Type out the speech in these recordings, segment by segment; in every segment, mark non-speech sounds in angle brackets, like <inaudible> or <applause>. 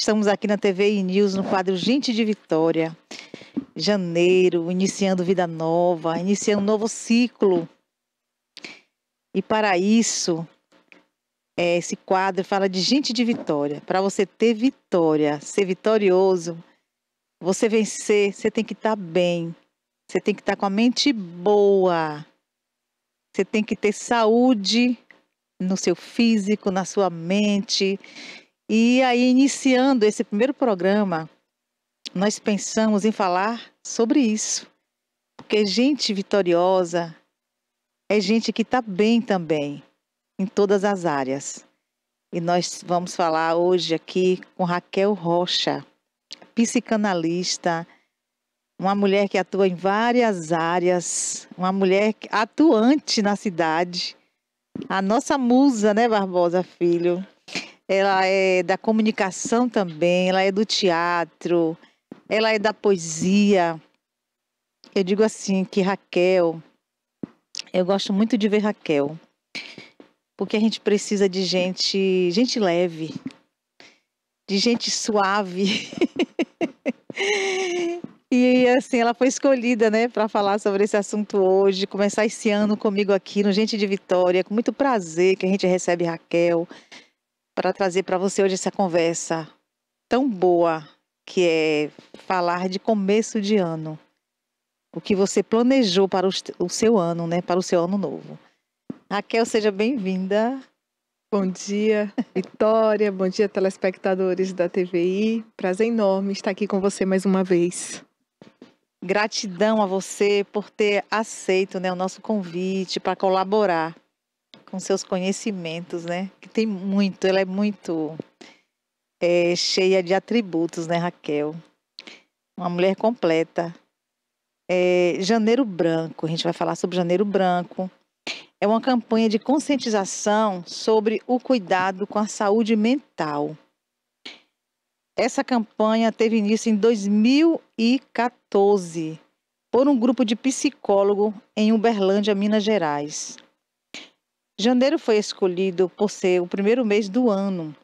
Estamos aqui na TV News no quadro Gente de Vitória. Janeiro, iniciando vida nova, iniciando um novo ciclo. E para isso, é, esse quadro fala de gente de vitória. Para você ter vitória, ser vitorioso, você vencer, você tem que estar tá bem. Você tem que estar tá com a mente boa. Você tem que ter saúde no seu físico, na sua mente e aí, iniciando esse primeiro programa, nós pensamos em falar sobre isso. Porque gente vitoriosa é gente que está bem também, em todas as áreas. E nós vamos falar hoje aqui com Raquel Rocha, psicanalista, uma mulher que atua em várias áreas, uma mulher atuante na cidade. A nossa musa, né, Barbosa Filho? ela é da comunicação também, ela é do teatro, ela é da poesia. Eu digo assim que Raquel, eu gosto muito de ver Raquel, porque a gente precisa de gente, gente leve, de gente suave. <laughs> e assim, ela foi escolhida, né, para falar sobre esse assunto hoje, começar esse ano comigo aqui no Gente de Vitória, com muito prazer que a gente recebe Raquel para trazer para você hoje essa conversa tão boa que é falar de começo de ano. O que você planejou para o seu ano, né? Para o seu ano novo. Raquel, seja bem-vinda. Bom dia, Vitória. Bom dia, telespectadores da TVI. Prazer enorme estar aqui com você mais uma vez. Gratidão a você por ter aceito né, o nosso convite para colaborar com seus conhecimentos, né? Que tem muito, ela é muito é, cheia de atributos, né, Raquel? Uma mulher completa. É, Janeiro Branco, a gente vai falar sobre Janeiro Branco. É uma campanha de conscientização sobre o cuidado com a saúde mental. Essa campanha teve início em 2014 por um grupo de psicólogo em Uberlândia, Minas Gerais. Janeiro foi escolhido por ser o primeiro mês do ano,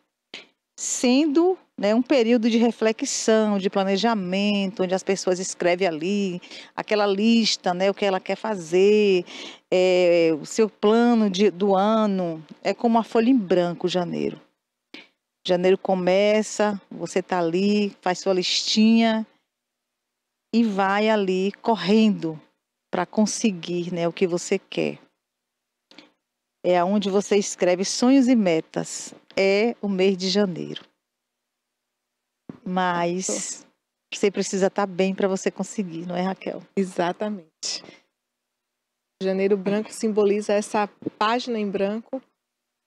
sendo né, um período de reflexão, de planejamento, onde as pessoas escrevem ali aquela lista, né, o que ela quer fazer, é, o seu plano de, do ano. É como uma folha em branco, janeiro. Janeiro começa, você está ali, faz sua listinha e vai ali correndo para conseguir né, o que você quer é onde você escreve sonhos e metas. É o mês de janeiro. Mas você precisa estar tá bem para você conseguir, não é, Raquel? Exatamente. Janeiro branco simboliza essa página em branco,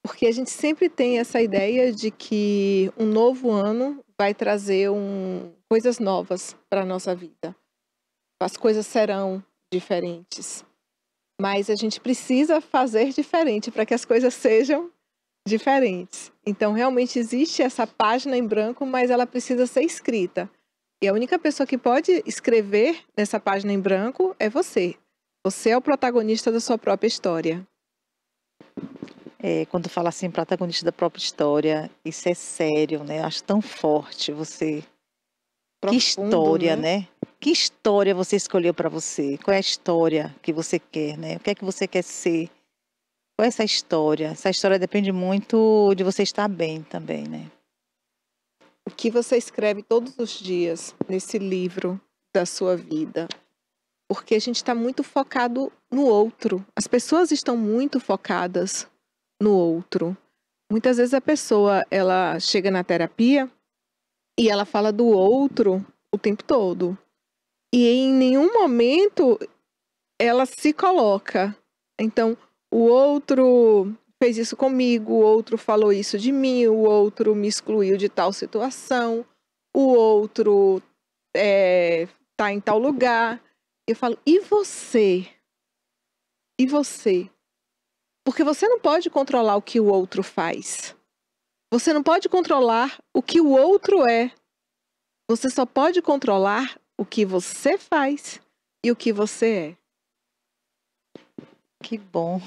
porque a gente sempre tem essa ideia de que um novo ano vai trazer um, coisas novas para a nossa vida. As coisas serão diferentes. Mas a gente precisa fazer diferente para que as coisas sejam diferentes. Então, realmente existe essa página em branco, mas ela precisa ser escrita. E a única pessoa que pode escrever nessa página em branco é você. Você é o protagonista da sua própria história. É, quando fala assim, protagonista da própria história, isso é sério, né? Acho tão forte você. Profundo, que história, né? né? Que história você escolheu para você? Qual é a história que você quer, né? O que é que você quer ser? Qual é essa história? Essa história depende muito de você estar bem também, né? O que você escreve todos os dias nesse livro da sua vida? Porque a gente está muito focado no outro. As pessoas estão muito focadas no outro. Muitas vezes a pessoa ela chega na terapia e ela fala do outro o tempo todo e em nenhum momento ela se coloca. Então, o outro fez isso comigo, o outro falou isso de mim, o outro me excluiu de tal situação, o outro é, tá em tal lugar. Eu falo, e você? E você? Porque você não pode controlar o que o outro faz. Você não pode controlar o que o outro é. Você só pode controlar o que você faz e o que você é. Que bom.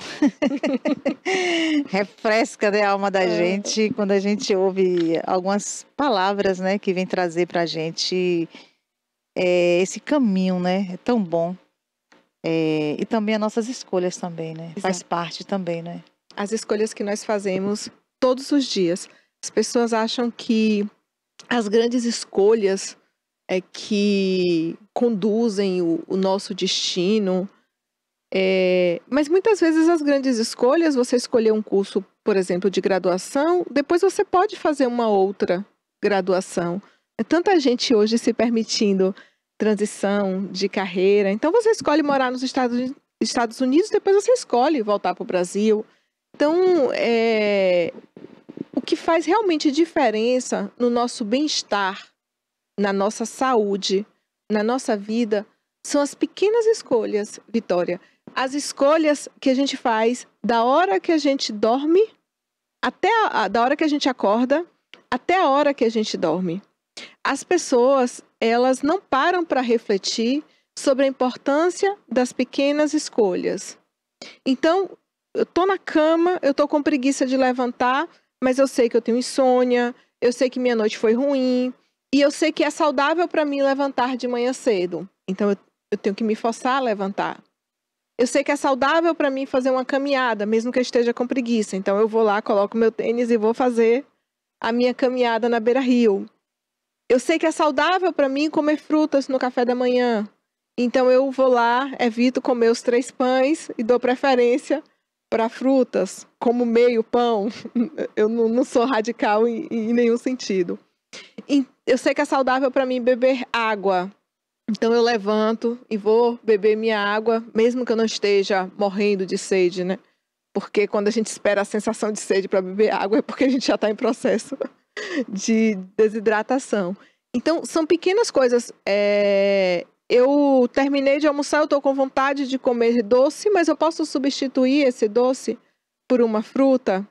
<laughs> Refresca né, a alma da é. gente quando a gente ouve algumas palavras, né, que vem trazer para a gente é, esse caminho, né? É tão bom. É, e também as nossas escolhas também, né? Exato. Faz parte também, né? As escolhas que nós fazemos todos os dias. As pessoas acham que as grandes escolhas é, que conduzem o, o nosso destino. É, mas muitas vezes as grandes escolhas, você escolher um curso, por exemplo, de graduação, depois você pode fazer uma outra graduação. É tanta gente hoje se permitindo transição de carreira. Então você escolhe morar nos Estados, Estados Unidos, depois você escolhe voltar para o Brasil. Então, é, o que faz realmente diferença no nosso bem-estar na nossa saúde, na nossa vida, são as pequenas escolhas, Vitória. As escolhas que a gente faz da hora que a gente dorme até a, da hora que a gente acorda até a hora que a gente dorme. As pessoas, elas não param para refletir sobre a importância das pequenas escolhas. Então, eu estou na cama, eu estou com preguiça de levantar, mas eu sei que eu tenho insônia, eu sei que minha noite foi ruim, e eu sei que é saudável para mim levantar de manhã cedo. Então eu, eu tenho que me forçar a levantar. Eu sei que é saudável para mim fazer uma caminhada, mesmo que eu esteja com preguiça. Então eu vou lá, coloco meu tênis e vou fazer a minha caminhada na beira-rio. Eu sei que é saudável para mim comer frutas no café da manhã. Então eu vou lá, evito comer os três pães e dou preferência para frutas, como meio pão. <laughs> Eu não, sou radical em, em nenhum sentido eu sei que é saudável para mim beber água. Então eu levanto e vou beber minha água, mesmo que eu não esteja morrendo de sede, né? Porque quando a gente espera a sensação de sede para beber água é porque a gente já está em processo de desidratação. Então são pequenas coisas. É... Eu terminei de almoçar, eu estou com vontade de comer doce, mas eu posso substituir esse doce por uma fruta,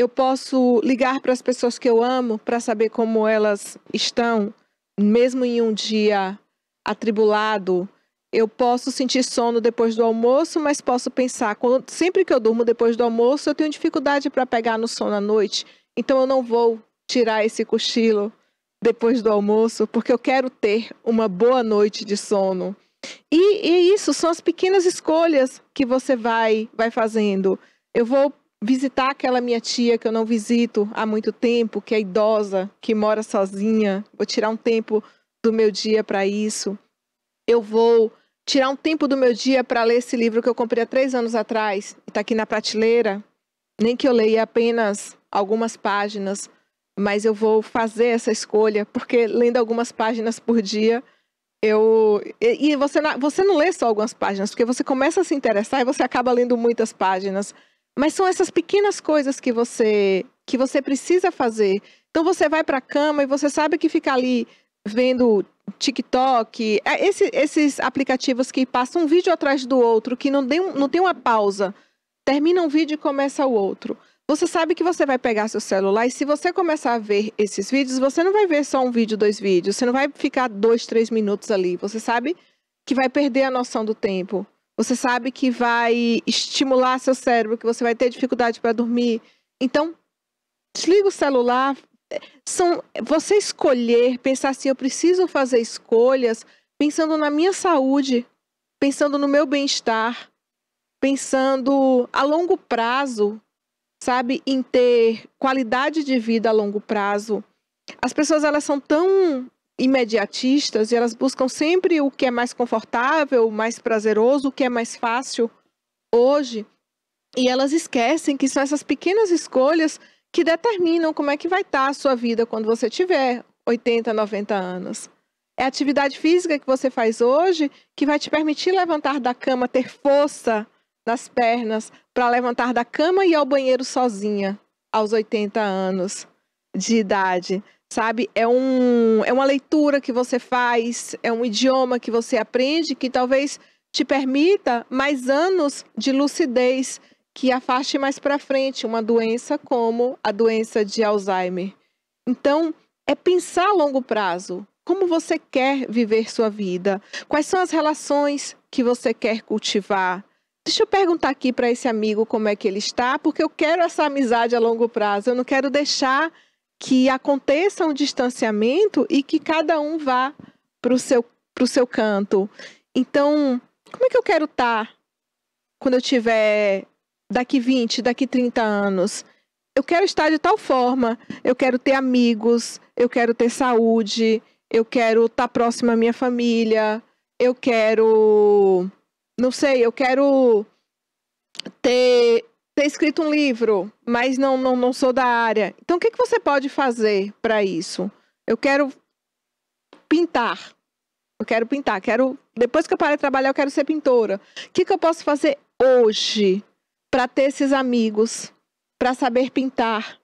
eu posso ligar para as pessoas que eu amo para saber como elas estão, mesmo em um dia atribulado. Eu posso sentir sono depois do almoço, mas posso pensar, quando, sempre que eu durmo depois do almoço, eu tenho dificuldade para pegar no sono à noite. Então eu não vou tirar esse cochilo depois do almoço, porque eu quero ter uma boa noite de sono. E, e é isso são as pequenas escolhas que você vai vai fazendo. Eu vou visitar aquela minha tia que eu não visito há muito tempo, que é idosa, que mora sozinha. Vou tirar um tempo do meu dia para isso. Eu vou tirar um tempo do meu dia para ler esse livro que eu comprei há três anos atrás e está aqui na prateleira. Nem que eu leia apenas algumas páginas, mas eu vou fazer essa escolha, porque lendo algumas páginas por dia, eu. E você não, você não lê só algumas páginas, porque você começa a se interessar e você acaba lendo muitas páginas. Mas são essas pequenas coisas que você que você precisa fazer. Então você vai para a cama e você sabe que ficar ali vendo TikTok, é esse, esses aplicativos que passam um vídeo atrás do outro, que não, tem, não tem uma pausa, termina um vídeo e começa o outro. Você sabe que você vai pegar seu celular e se você começar a ver esses vídeos, você não vai ver só um vídeo, dois vídeos, você não vai ficar dois, três minutos ali. Você sabe que vai perder a noção do tempo você sabe que vai estimular seu cérebro, que você vai ter dificuldade para dormir. Então, desliga o celular. São você escolher, pensar assim, eu preciso fazer escolhas pensando na minha saúde, pensando no meu bem-estar, pensando a longo prazo, sabe, em ter qualidade de vida a longo prazo. As pessoas elas são tão imediatistas e elas buscam sempre o que é mais confortável, mais prazeroso, o que é mais fácil hoje. E elas esquecem que são essas pequenas escolhas que determinam como é que vai estar tá a sua vida quando você tiver 80, 90 anos. É a atividade física que você faz hoje que vai te permitir levantar da cama, ter força nas pernas para levantar da cama e ir ao banheiro sozinha aos 80 anos de idade sabe? É, um, é uma leitura que você faz, é um idioma que você aprende que talvez te permita mais anos de lucidez que afaste mais para frente uma doença como a doença de Alzheimer. Então, é pensar a longo prazo. Como você quer viver sua vida? Quais são as relações que você quer cultivar? Deixa eu perguntar aqui para esse amigo como é que ele está, porque eu quero essa amizade a longo prazo. Eu não quero deixar que aconteça um distanciamento e que cada um vá para o seu, pro seu canto. Então, como é que eu quero estar tá quando eu tiver daqui 20, daqui 30 anos? Eu quero estar de tal forma, eu quero ter amigos, eu quero ter saúde, eu quero estar tá próxima à minha família, eu quero. Não sei, eu quero ter ter escrito um livro, mas não, não, não sou da área. Então, o que, que você pode fazer para isso? Eu quero pintar. Eu quero pintar. Quero Depois que eu parar de trabalhar, eu quero ser pintora. O que, que eu posso fazer hoje para ter esses amigos? Para saber pintar?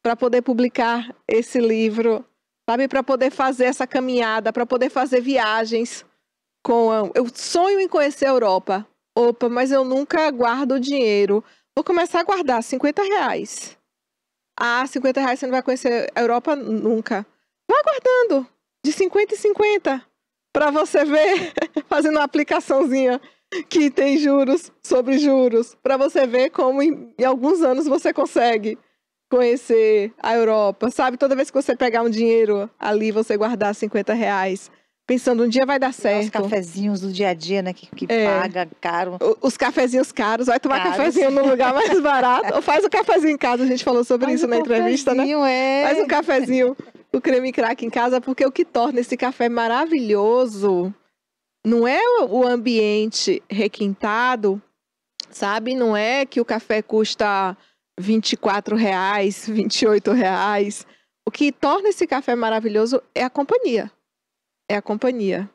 Para poder publicar esse livro? Sabe? Para poder fazer essa caminhada? Para poder fazer viagens? com Eu sonho em conhecer a Europa. Opa, mas eu nunca guardo dinheiro. Vou começar a guardar 50 reais. Ah, 50 reais você não vai conhecer a Europa nunca. Vá guardando de 50 e 50 para você ver, <laughs> fazendo uma aplicaçãozinha que tem juros sobre juros, para você ver como em, em, alguns anos você consegue conhecer a Europa. Sabe, toda vez que você pegar um dinheiro ali, você guardar 50 reais pensando um dia vai dar certo. Os cafezinhos do dia a dia, né, que, que é. paga caro. Os cafezinhos caros, vai tomar caros. cafezinho num lugar mais barato, ou faz o cafezinho em casa, a gente falou sobre faz isso na entrevista, né? É. Faz o cafezinho, o creme crack em casa, porque o que torna esse café maravilhoso não é o ambiente requintado, sabe? Não é que o café custa 24 reais, 28 reais. O que torna esse café maravilhoso é a companhia é a companhia.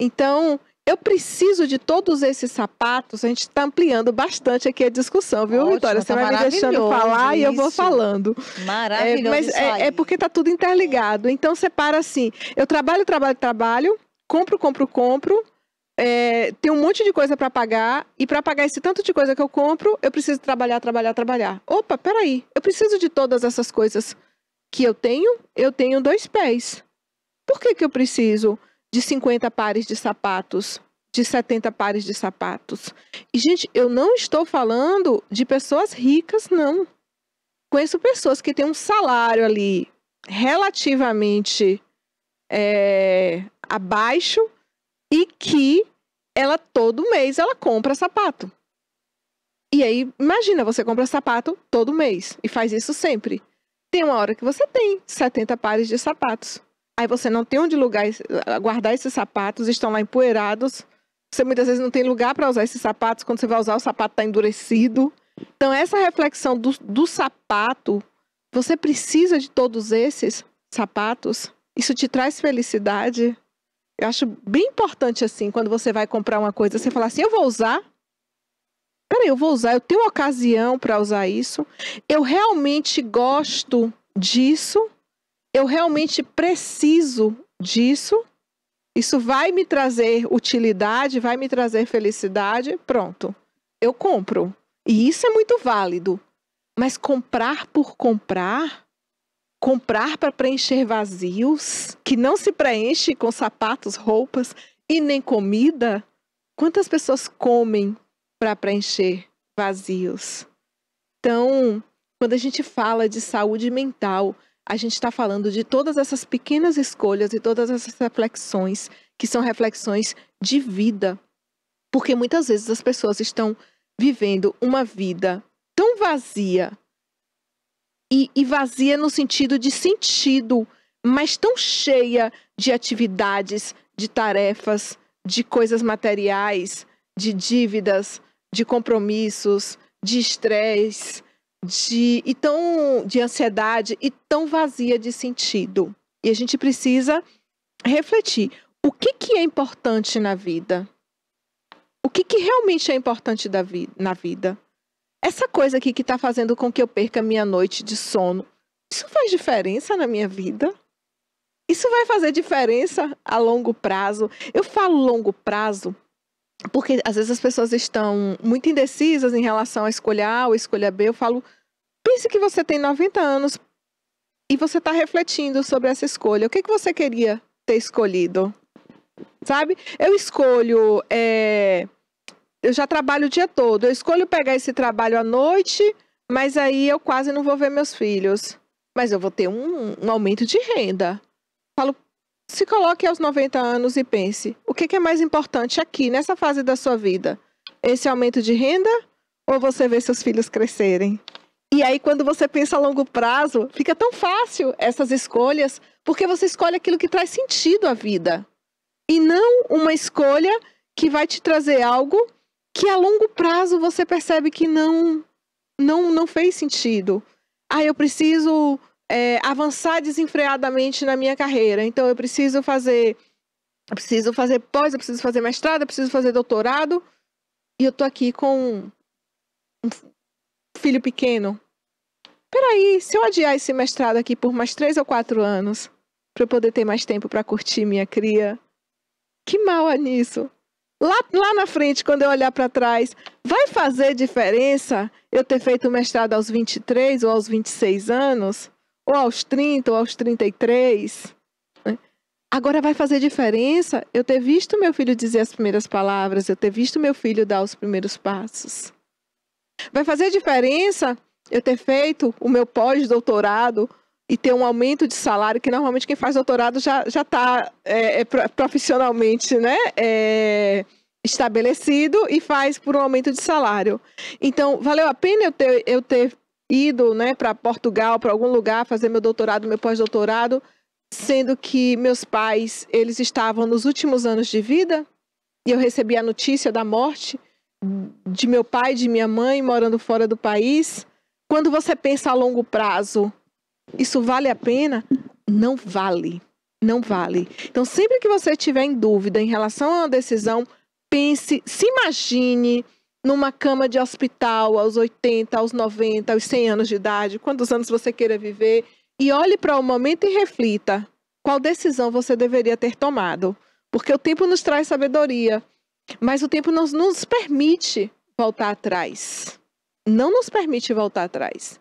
Então, eu preciso de todos esses sapatos. A gente está ampliando bastante aqui a discussão, viu, Ótimo, Vitória? Tá você tá vai me deixando falar isso. e eu vou falando. Maravilhoso. É, mas é, é, porque está tudo interligado. Então, separa assim: eu trabalho, trabalho, trabalho, compro, compro, compro. É, tem um monte de coisa para pagar e para pagar esse tanto de coisa que eu compro, eu preciso trabalhar, trabalhar, trabalhar. Opa, peraí, eu preciso de todas essas coisas que eu tenho. Eu tenho dois pés. Por que, que eu preciso de 50 pares de sapatos, de 70 pares de sapatos? E, gente, eu não estou falando de pessoas ricas, não. Conheço pessoas que têm um salário ali relativamente é, abaixo e que ela todo mês ela compra sapato. E aí, imagina, você compra sapato todo mês e faz isso sempre. Tem uma hora que você tem 70 pares de sapatos aí você não tem onde lugar, guardar esses sapatos, estão lá empoeirados. Você muitas vezes não tem lugar para usar esses sapatos, quando você vai usar o sapato está endurecido. Então, essa reflexão do, do sapato, você precisa de todos esses sapatos? Isso te traz felicidade? Eu acho bem importante, assim, quando você vai comprar uma coisa, você falar assim: eu vou usar. Peraí, eu vou usar, eu tenho ocasião para usar isso. Eu realmente gosto disso eu realmente preciso disso. Isso vai me trazer utilidade, vai me trazer felicidade. Pronto, eu compro. E isso é muito válido. Mas comprar por comprar, comprar para preencher vazios que não se preenche com sapatos, roupas e nem comida. Quantas pessoas comem para preencher vazios? Então, quando a gente fala de saúde mental, a gente está falando de todas essas pequenas escolhas e todas essas reflexões, que são reflexões de vida. Porque muitas vezes as pessoas estão vivendo uma vida tão vazia, e, e vazia no sentido de sentido, mas tão cheia de atividades, de tarefas, de coisas materiais, de dívidas, de compromissos, de estresse, de e tão de ansiedade e tão vazia de sentido. E a gente precisa refletir o que, que é importante na vida. O que, que realmente é importante da vi na vida? Essa coisa aqui que está fazendo com que eu perca minha noite de sono, isso faz diferença na minha vida? Isso vai fazer diferença a longo prazo? Eu falo longo prazo porque às vezes as pessoas estão muito indecisas em relação à escolha A ou escolha B. Eu falo, pense que você tem 90 anos e você está refletindo sobre essa escolha. O que, que você queria ter escolhido? Sabe? Eu escolho. É... Eu já trabalho o dia todo. Eu escolho pegar esse trabalho à noite, mas aí eu quase não vou ver meus filhos. Mas eu vou ter um, um aumento de renda. Falo, se coloque aos 90 anos e pense: o que é mais importante aqui, nessa fase da sua vida? Esse aumento de renda ou você ver seus filhos crescerem? E aí, quando você pensa a longo prazo, fica tão fácil essas escolhas, porque você escolhe aquilo que traz sentido à vida. E não uma escolha que vai te trazer algo que a longo prazo você percebe que não não não fez sentido. Ah, eu preciso é, avançar desenfreadamente na minha carreira. Então, eu preciso fazer, eu preciso fazer pós, eu preciso fazer mestrado, eu preciso fazer doutorado. E eu tô aqui com um filho pequeno. Peraí, se eu adiar esse mestrado aqui por mais três ou quatro anos, para eu poder ter mais tempo para curtir minha cria, que mal há é nisso? Lá, lá na frente, quando eu olhar para trás, vai fazer diferença eu ter feito o mestrado aos 23 ou aos 26 anos? ou aos 30, ou aos 33. Né? Agora vai fazer diferença eu ter visto meu filho dizer as primeiras palavras, eu ter visto meu filho dar os primeiros passos. Vai fazer diferença eu ter feito o meu pós-doutorado e ter um aumento de salário, que normalmente quem faz doutorado já está já tá, é, é, profissionalmente né, é, estabelecido e faz por um aumento de salário. Então, valeu a pena eu ter, eu ter ido né, para Portugal, para algum lugar, fazer meu doutorado, meu pós-doutorado, sendo que meus pais, eles estavam nos últimos anos de vida e eu recebi a notícia da morte de meu pai, de minha mãe, morando fora do país. Quando você pensa a longo prazo, isso vale a pena? Não vale. Não vale. Então, sempre que você estiver em dúvida em relação a uma decisão, pense, se imagine, numa cama de hospital aos 80, aos 90, aos 100 anos de idade, quantos anos você queira viver, e olhe para o momento e reflita qual decisão você deveria ter tomado. Porque o tempo nos traz sabedoria, mas o tempo não nos permite voltar atrás. Não nos permite voltar atrás.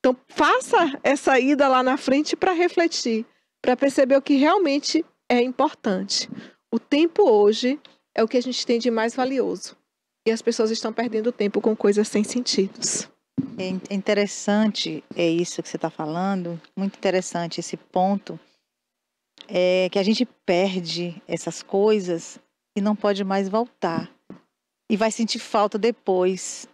Então, faça essa ida lá na frente para refletir, para perceber o que realmente é importante. O tempo hoje é o que a gente tem de mais valioso e as pessoas estão perdendo tempo com coisas sem sentidos. É, é interessante, é isso que você está falando, muito interessante esse ponto, é que a gente perde essas coisas e não pode mais voltar. E vai sentir falta depois.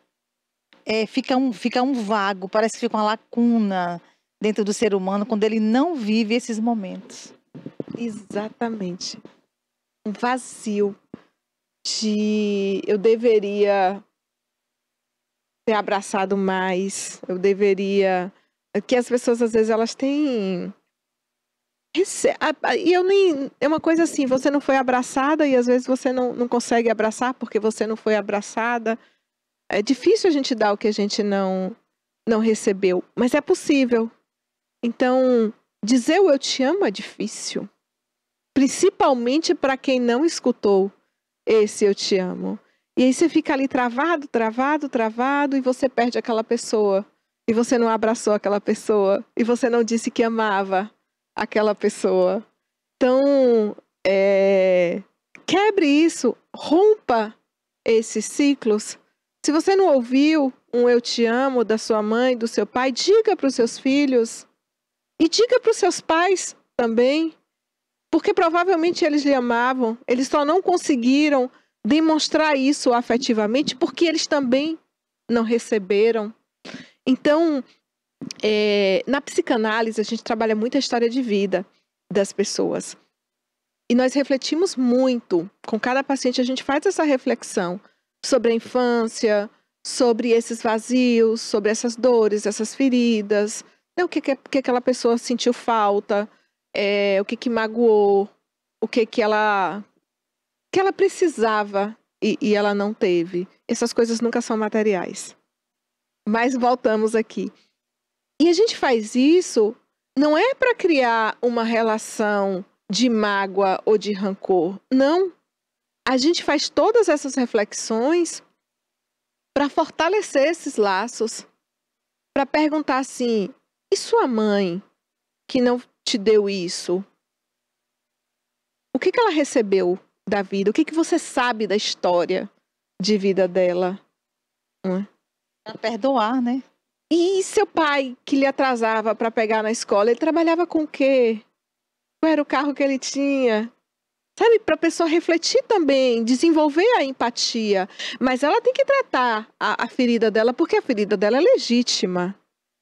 É, fica, um, fica um vago, parece que fica uma lacuna dentro do ser humano quando ele não vive esses momentos. Exatamente. Um vazio de eu deveria ter abraçado mais, eu deveria que as pessoas às vezes elas têm e eu nem é uma coisa assim você não foi abraçada e às vezes você não, não consegue abraçar porque você não foi abraçada é difícil a gente dar o que a gente não não recebeu mas é possível então dizer o eu te amo é difícil principalmente para quem não escutou esse eu te amo. E aí você fica ali travado, travado, travado e você perde aquela pessoa. E você não abraçou aquela pessoa. E você não disse que amava aquela pessoa. Então, é... quebre isso, rompa esses ciclos. Se você não ouviu um eu te amo da sua mãe, do seu pai, diga para os seus filhos. E diga para os seus pais também. Porque provavelmente eles lhe amavam, eles só não conseguiram demonstrar isso afetivamente porque eles também não receberam. Então, é, na psicanálise, a gente trabalha muito a história de vida das pessoas. E nós refletimos muito. Com cada paciente, a gente faz essa reflexão sobre a infância, sobre esses vazios, sobre essas dores, essas feridas, né? o que, que, é, que aquela pessoa sentiu falta, é, o que que magoou, o que que ela que ela precisava e, e ela não teve. Essas coisas nunca são materiais. Mas voltamos aqui. E a gente faz isso não é para criar uma relação de mágoa ou de rancor. Não. A gente faz todas essas reflexões para fortalecer esses laços, para perguntar assim: e sua mãe, que não te deu isso? O que, que ela recebeu da vida? O que, que você sabe da história de vida dela? Hum? perdoar, né? E seu pai, que lhe atrasava para pegar na escola, ele trabalhava com o quê? Qual era o carro que ele tinha? Sabe, para a pessoa refletir também, desenvolver a empatia. Mas ela tem que tratar a, a ferida dela, porque a ferida dela é legítima.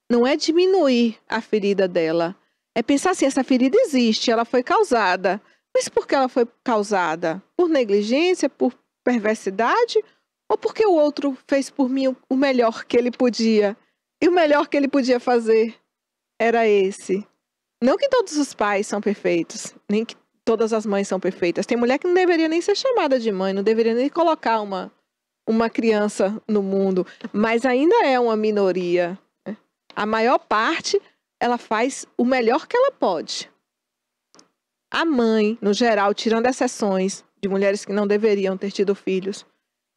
Não é diminuir a ferida dela. É pensar assim: essa ferida existe, ela foi causada. Mas por que ela foi causada? Por negligência, por perversidade? Ou porque o outro fez por mim o melhor que ele podia? E o melhor que ele podia fazer era esse. Não que todos os pais são perfeitos, nem que todas as mães são perfeitas. Tem mulher que não deveria nem ser chamada de mãe, não deveria nem colocar uma, uma criança no mundo, mas ainda é uma minoria. Né? A maior parte ela faz o melhor que ela pode. A mãe, no geral, tirando exceções de mulheres que não deveriam ter tido filhos.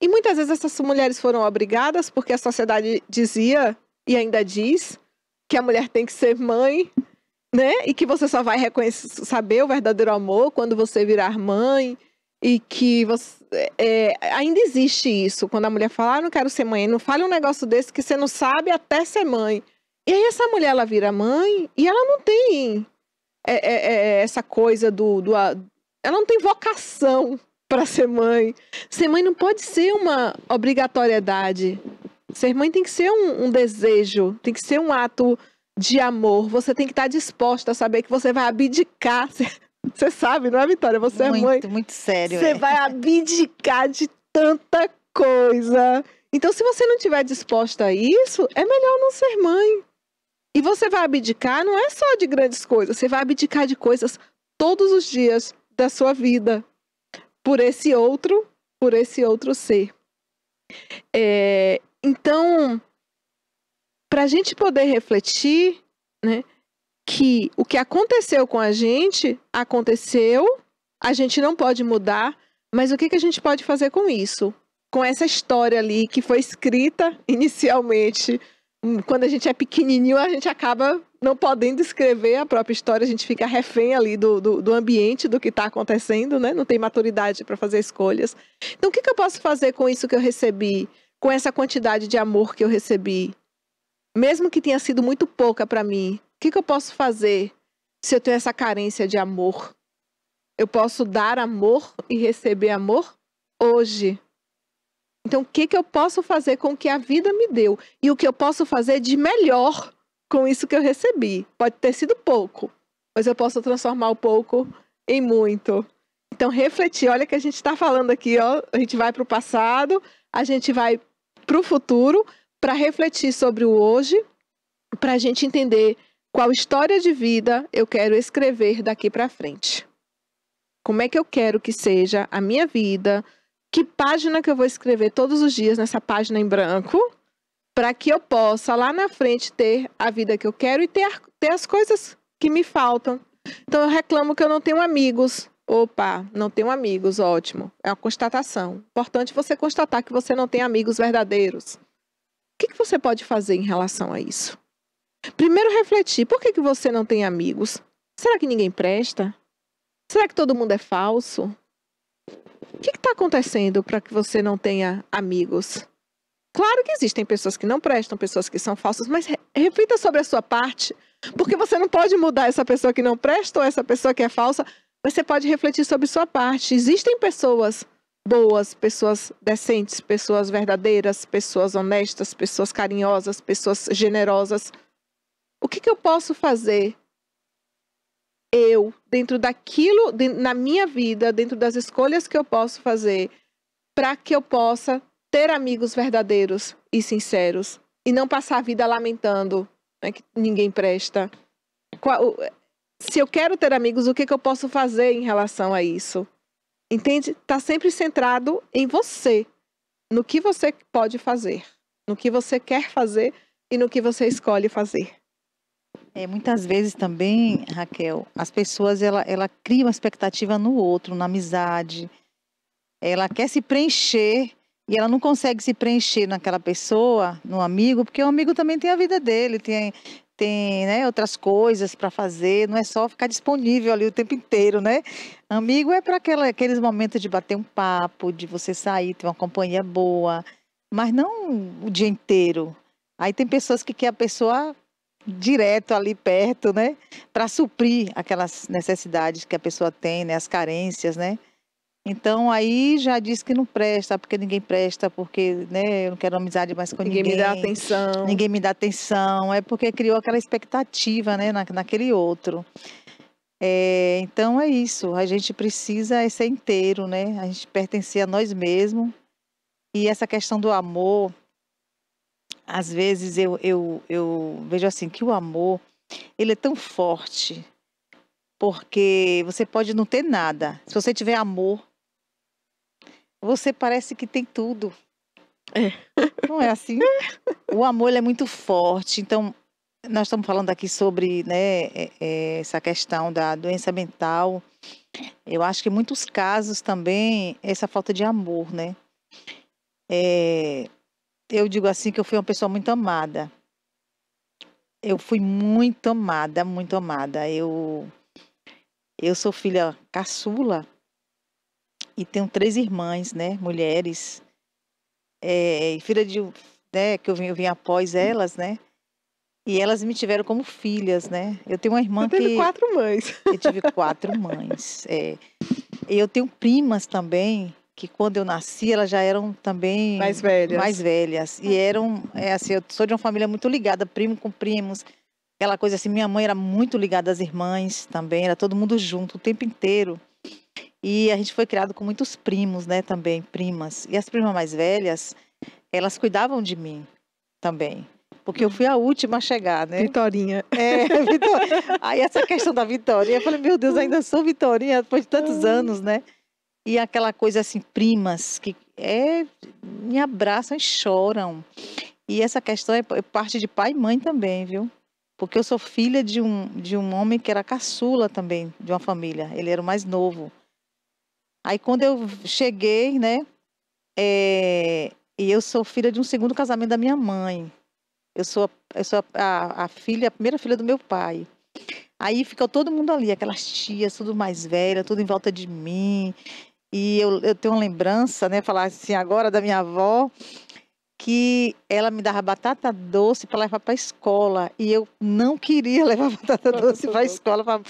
E muitas vezes essas mulheres foram obrigadas porque a sociedade dizia e ainda diz que a mulher tem que ser mãe, né? E que você só vai reconhecer, saber o verdadeiro amor quando você virar mãe e que você é, ainda existe isso quando a mulher fala ah, não quero ser mãe não fale um negócio desse que você não sabe até ser mãe e aí essa mulher, ela vira mãe e ela não tem é, é, é essa coisa do, do... Ela não tem vocação <laughs> para ser mãe. Ser mãe não pode ser uma obrigatoriedade. Ser mãe tem que ser um, um, desejo, tem que ser um ato de amor. Você tem que estar tá disposta a saber que você vai abdicar. <laughs> Você, você sabe, não é, Vitória? Você é muito, é mãe. Muito, muito sério. Você é. vai abdicar de tanta coisa. Então, se você não tiver disposta a isso, é melhor não ser mãe. E você vai abdicar não é só de grandes coisas, você vai abdicar de coisas todos os dias da sua vida por esse outro, por esse outro ser. É, então, para a gente poder refletir, né, que o que aconteceu com a gente aconteceu, a gente não pode mudar, mas o que, que a gente pode fazer com isso? Com essa história ali que foi escrita <laughs> inicialmente quando a gente é pequenininho, a gente acaba não podendo escrever a própria história, a gente fica refém ali do, do, do ambiente, do que está acontecendo, né? Não tem maturidade para fazer escolhas. Então, o que, que eu posso fazer com isso que eu recebi, com essa quantidade de amor que eu recebi? Mesmo que tenha sido muito pouca para mim, o que, que eu posso fazer se eu tenho essa carência de amor? Eu posso dar amor e receber amor hoje, então, o que, que eu posso fazer com o que a vida me deu? E o que eu posso fazer de melhor com isso que eu recebi? Pode ter sido pouco, mas eu posso transformar o pouco em muito. Então, refletir. Olha que a gente está falando aqui, ó. A gente vai para o passado, a gente vai para o futuro, para refletir sobre o hoje, para a gente entender qual história de vida eu quero escrever daqui para frente. Como é que eu quero que seja a minha vida, que página que eu vou escrever todos os dias nessa página em branco, para que eu possa lá na frente ter a vida que eu quero e ter, ter as coisas que me faltam. Então eu reclamo que eu não tenho amigos. Opa, não tenho amigos, ótimo. É uma constatação. Importante você constatar que você não tem amigos verdadeiros. O que, que você pode fazer em relação a isso? Primeiro refletir, por que, que você não tem amigos? Será que ninguém presta? Será que todo mundo é falso? O que está acontecendo para que você não tenha amigos? Claro que existem pessoas que não prestam, pessoas que são falsas, mas reflita sobre a sua parte, porque você não pode mudar essa pessoa que não presta ou essa pessoa que é falsa. Mas Você pode refletir sobre sua parte. Existem pessoas boas, pessoas decentes, pessoas verdadeiras, pessoas honestas, pessoas carinhosas, pessoas generosas. O que, que eu posso fazer eu, dentro daquilo, na minha vida, dentro das escolhas que eu posso fazer, para que eu possa ter amigos verdadeiros e sinceros e não passar a vida lamentando né, que ninguém presta. Qual, se eu quero ter amigos, o que, que eu posso fazer em relação a isso? Entende? Está sempre centrado em você, no que você pode fazer, no que você quer fazer e no que você escolhe fazer. É, muitas vezes também, Raquel, as pessoas ela, ela cria uma expectativa no outro, na amizade. Ela quer se preencher e ela não consegue se preencher naquela pessoa, no amigo, porque o amigo também tem a vida dele, tem, tem né, outras coisas para fazer, não é só ficar disponível ali o tempo inteiro, né? Amigo é para aqueles momentos de bater um papo, de você sair, ter uma companhia boa, mas não o dia inteiro. Aí tem pessoas que quer a pessoa direto ali perto, né? Para suprir aquelas necessidades que a pessoa tem, né? As carências, né? Então aí já disse que não presta, porque ninguém presta, porque né, eu não quero amizade mais com ninguém. Ninguém me dá atenção. Ninguém me dá atenção. É porque criou aquela expectativa né, na, naquele outro. É, então é isso. A gente precisa é ser inteiro, né? A gente pertencer a nós mesmos. E essa questão do amor, às vezes eu, eu, eu vejo assim que o amor ele é tão forte porque você pode não ter nada. Se você tiver amor, você parece que tem tudo. É. Não é assim? <laughs> O amor é muito forte. Então, nós estamos falando aqui sobre né, é, é, essa questão da doença mental. Eu acho que em muitos casos também essa falta de amor, né? É, eu digo assim que eu fui uma pessoa muito amada. Eu fui muito amada, muito amada. Eu eu sou filha caçula e tenho três irmãs, né, mulheres. É, filha de, né, que eu vim, eu vim após elas, né? E elas me tiveram como filhas, né? Eu tenho uma irmã Você tá que. tive quatro mães. Eu tive quatro mães. É. Eu tenho primas também que quando eu nasci elas já eram também mais velhas. Mais velhas. E eram, é assim, eu sou de uma família muito ligada, primo com primos. Aquela coisa assim, minha mãe era muito ligada às irmãs também, era todo mundo junto o tempo inteiro. E a gente foi criado com muitos primos, né, também, primas. E as primas mais velhas, elas cuidavam de mim também. Porque eu fui a última a chegar, né? Vitorinha. É, <laughs> Vitória. Aí essa questão da Vitorinha, eu falei, meu Deus, ainda sou Vitorinha depois de tantos anos, né? e aquela coisa assim, primas, que é, me abraçam e choram. E essa questão é parte de pai e mãe também, viu? Porque eu sou filha de um, de um homem que era caçula também, de uma família. Ele era o mais novo. Aí quando eu cheguei, né? É, e eu sou filha de um segundo casamento da minha mãe. Eu sou, eu sou a, a filha, a primeira filha do meu pai. Aí ficou todo mundo ali, aquelas tias, tudo mais velha, tudo em volta de mim. E eu, eu tenho uma lembrança, né, falar assim agora da minha avó, que ela me dava batata doce para levar para a escola e eu não queria <laughs> levar batata doce para a escola, pra,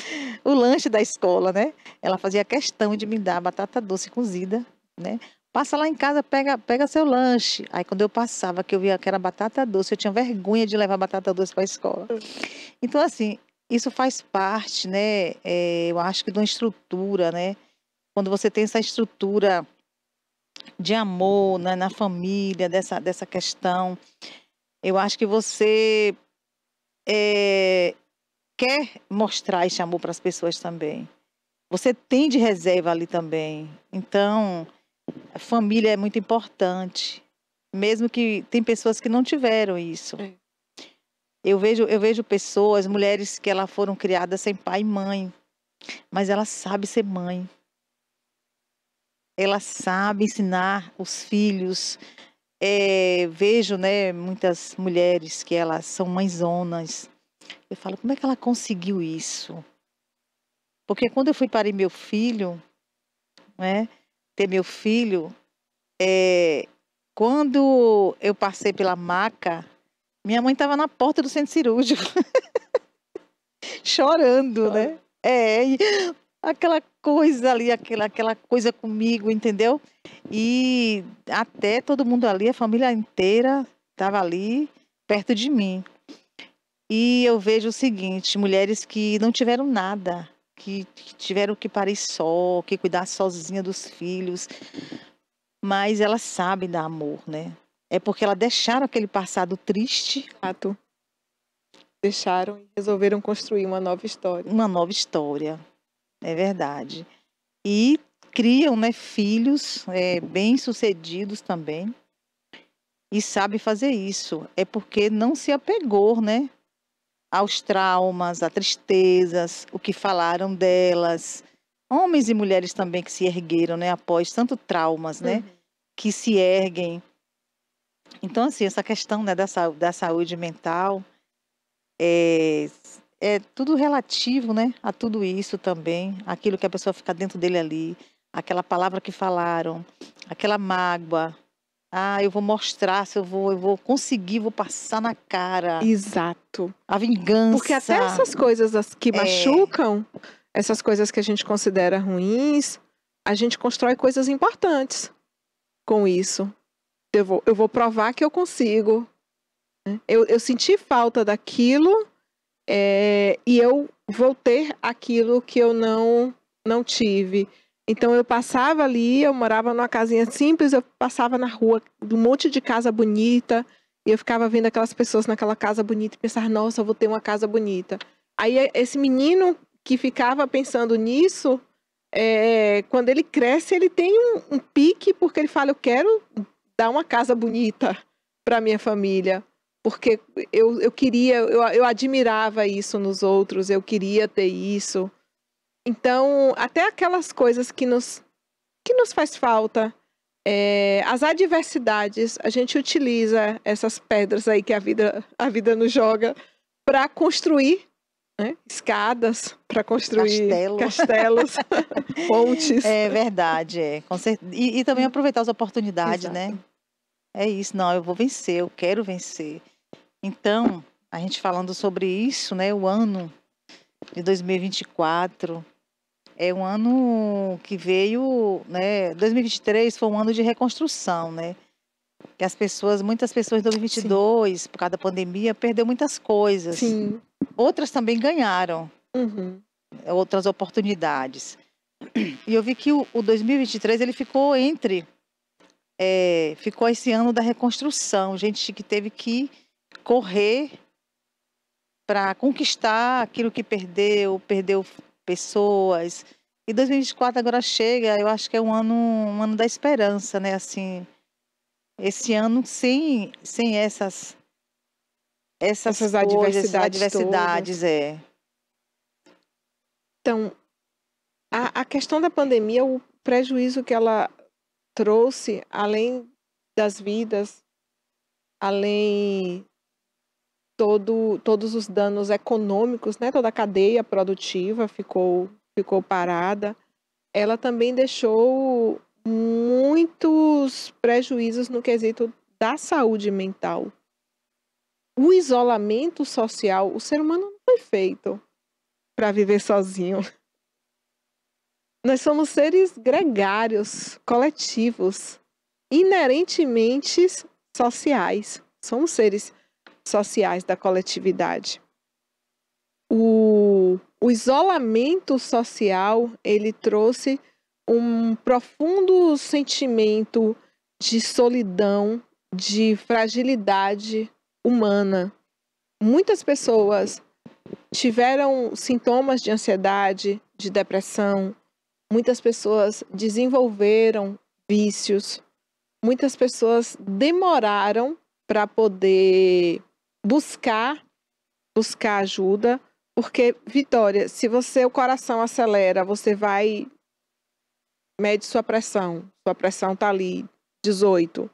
o lanche da escola, né? Ela fazia questão de me dar batata doce cozida, né? Passa lá em casa, pega, pega seu lanche. Aí quando eu passava, que eu via que era batata doce, eu tinha vergonha de levar batata doce para a escola. Então assim, isso faz parte, né? É, eu acho que de uma estrutura, né? quando você tem essa estrutura de amor né, na família, dessa, dessa questão, eu acho que você é, quer mostrar esse amor para as pessoas também. Você tem de reserva ali também. Então, a família é muito importante. Mesmo que tem pessoas que não tiveram isso. É. Eu vejo, eu vejo pessoas, mulheres que elas foram criadas sem pai e mãe, mas ela sabe ser mãe ela sabe ensinar os filhos. É, vejo, né, muitas mulheres que elas são mãezonas. Eu falo, como é que ela conseguiu isso? Porque quando eu fui parir meu filho, né, ter meu filho, é, quando eu passei pela maca, minha mãe estava na porta do centro cirúrgico, <laughs> chorando, né? É, aquela coisa ali, aquela, aquela coisa comigo, entendeu? E até todo mundo ali, a família inteira estava ali perto de mim. E eu vejo o seguinte: mulheres que não tiveram nada, que, que tiveram que parir só, que cuidar sozinha dos filhos, mas elas sabem dar amor, né? É porque elas deixaram aquele passado triste. Fato. Deixaram e resolveram construir uma nova história. Uma nova história. É verdade. E criam né, filhos é, bem-sucedidos também. E sabe fazer isso. É porque não se apegou né, aos traumas, a tristezas, o que falaram delas. Homens e mulheres também que se ergueram né, após tanto traumas, né? Uhum. Que se erguem. Então, assim, essa questão né, da, da saúde mental é, é tudo relativo, né? A tudo isso também, aquilo que a pessoa fica dentro dele ali, aquela palavra que falaram, aquela mágoa. Ah, eu vou mostrar se eu vou, eu vou conseguir, vou passar na cara. Exato. A vingança. Porque até essas coisas que é. machucam, é... essas coisas que a gente considera ruins, a gente constrói coisas importantes com isso. Eu vou, eu vou provar que eu consigo. Né? Eu, eu senti falta daquilo, é, e eu vou ter aquilo que eu não não tive. Então eu passava ali, eu morava numa casinha simples, eu passava na rua, um monte de casa bonita, e eu ficava vendo aquelas pessoas naquela casa bonita e pensar nossa, eu vou ter uma casa bonita. Aí é, esse menino que ficava pensando nisso, é, quando ele cresce, ele tem um, um pique, porque ele fala, eu quero dar uma casa bonita para minha família porque eu, eu queria, eu, eu admirava isso nos outros, eu queria ter isso. Então, até aquelas coisas que nos, que nos faz falta, é, as adversidades, a gente utiliza essas pedras aí que a vida, a vida nos joga para construir né? escadas para construir Castelo. castelos, pontes. <laughs> É verdade, é. E, e, também aproveitar as oportunidades, Exato. né? É isso, não, eu vou vencer, eu quero vencer. Então, a gente falando sobre isso, né, o ano de 2024 é um ano que veio, né, 2023 foi um ano de reconstrução, né? Que as pessoas, muitas pessoas em 2022, Sim. por causa da pandemia, perdeu muitas coisas. Sim. Outras também ganharam. Uhum. Outras oportunidades. E eu vi que o, o 2023 ele ficou entre é, ficou esse ano da reconstrução, gente que teve que correr para conquistar aquilo que perdeu, perdeu pessoas. E 2024 agora chega, eu acho que é um ano, um ano da esperança, né? Assim, esse ano sem, sem essas essas, essas coisas, adversidades, adversidades é. Então, a, a questão da pandemia, o prejuízo que ela trouxe além das vidas, além todo, todos os danos econômicos, né? Toda a cadeia produtiva ficou ficou parada. Ela também deixou muitos prejuízos no quesito da saúde mental. O isolamento social, o ser humano não foi feito para viver sozinho. Nós somos seres gregários, coletivos, inerentemente sociais. Somos seres sociais da coletividade. O, o isolamento social ele trouxe um profundo sentimento de solidão, de fragilidade humana. Muitas pessoas tiveram sintomas de ansiedade, de depressão, muitas pessoas desenvolveram vícios, muitas pessoas demoraram para poder buscar buscar ajuda, porque Vitória, se você o coração acelera, você vai mede sua pressão, sua pressão tá ali 18.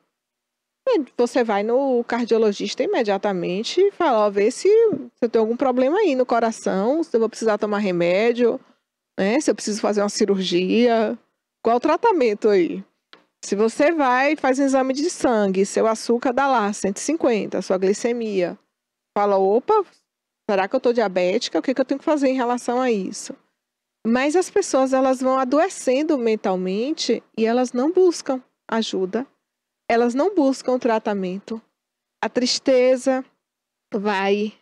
Você vai no cardiologista imediatamente e fala, ó, vê se você tem algum problema aí no coração, se eu vou precisar tomar remédio né? Se eu preciso fazer uma cirurgia, qual o tratamento aí? Se você vai e faz um exame de sangue, seu açúcar dá lá 150, sua glicemia. Fala, opa, será que eu estou diabética? O que, que eu tenho que fazer em relação a isso? Mas as pessoas elas vão adoecendo mentalmente e elas não buscam ajuda, elas não buscam tratamento. A tristeza vai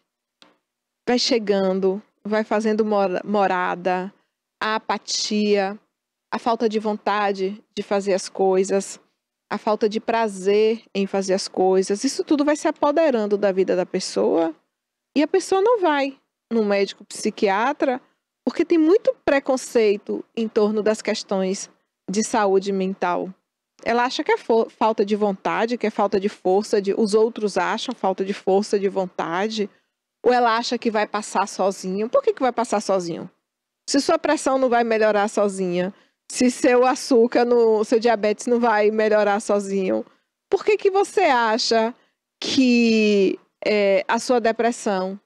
vai chegando, vai fazendo morada, a apatia, a falta de vontade de fazer as coisas, a falta de prazer em fazer as coisas. Isso tudo vai se apoderando da vida da pessoa e a pessoa não vai no médico psiquiatra porque tem muito preconceito em torno das questões de saúde mental. Ela acha que é falta de vontade, que é falta de força, de, os outros acham falta de força, de vontade. Ou ela acha que vai passar sozinho. Por que, que vai passar sozinho? se sua pressão não vai melhorar sozinha, se seu açúcar, no, seu diabetes não vai melhorar sozinho, por que, que você acha que é, a sua depressão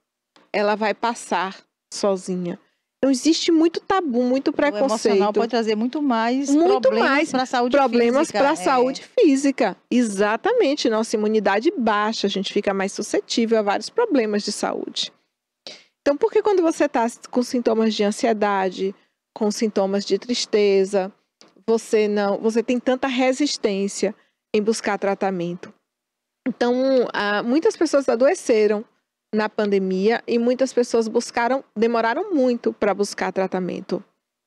ela vai passar sozinha? Então, existe muito tabu, muito preconceito. O emocional pode trazer muito mais muito problemas para a saúde problemas física. Problemas para a é. saúde física. Exatamente. Nossa imunidade baixa, a gente fica mais suscetível a vários problemas de saúde. Então, por que quando você está com sintomas de ansiedade, com sintomas de tristeza, você não, você tem tanta resistência em buscar tratamento? Então, ah, muitas pessoas adoeceram na pandemia e muitas pessoas buscaram, demoraram muito para buscar tratamento.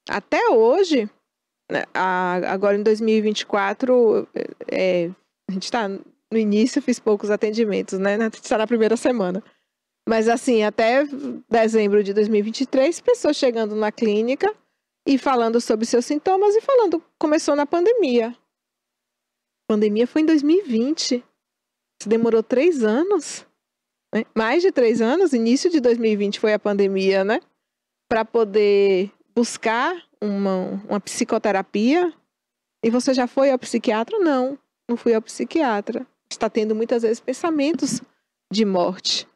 Até hoje, né, agora em 2024, é, eh, eh, a gente está no início, fiz poucos atendimentos, né? A gente está na primeira semana. Mas assim, até dezembro de 2023, pessoas chegando na clínica e falando sobre seus sintomas e falando, começou na pandemia. A pandemia foi em 2020. Isso demorou três anos. Né? Mais de três anos, início de 2020 foi a pandemia, né? Para poder buscar uma, uma psicoterapia. E você já foi ao psiquiatra? Não, não fui ao psiquiatra. Está tendo muitas vezes pensamentos de morte.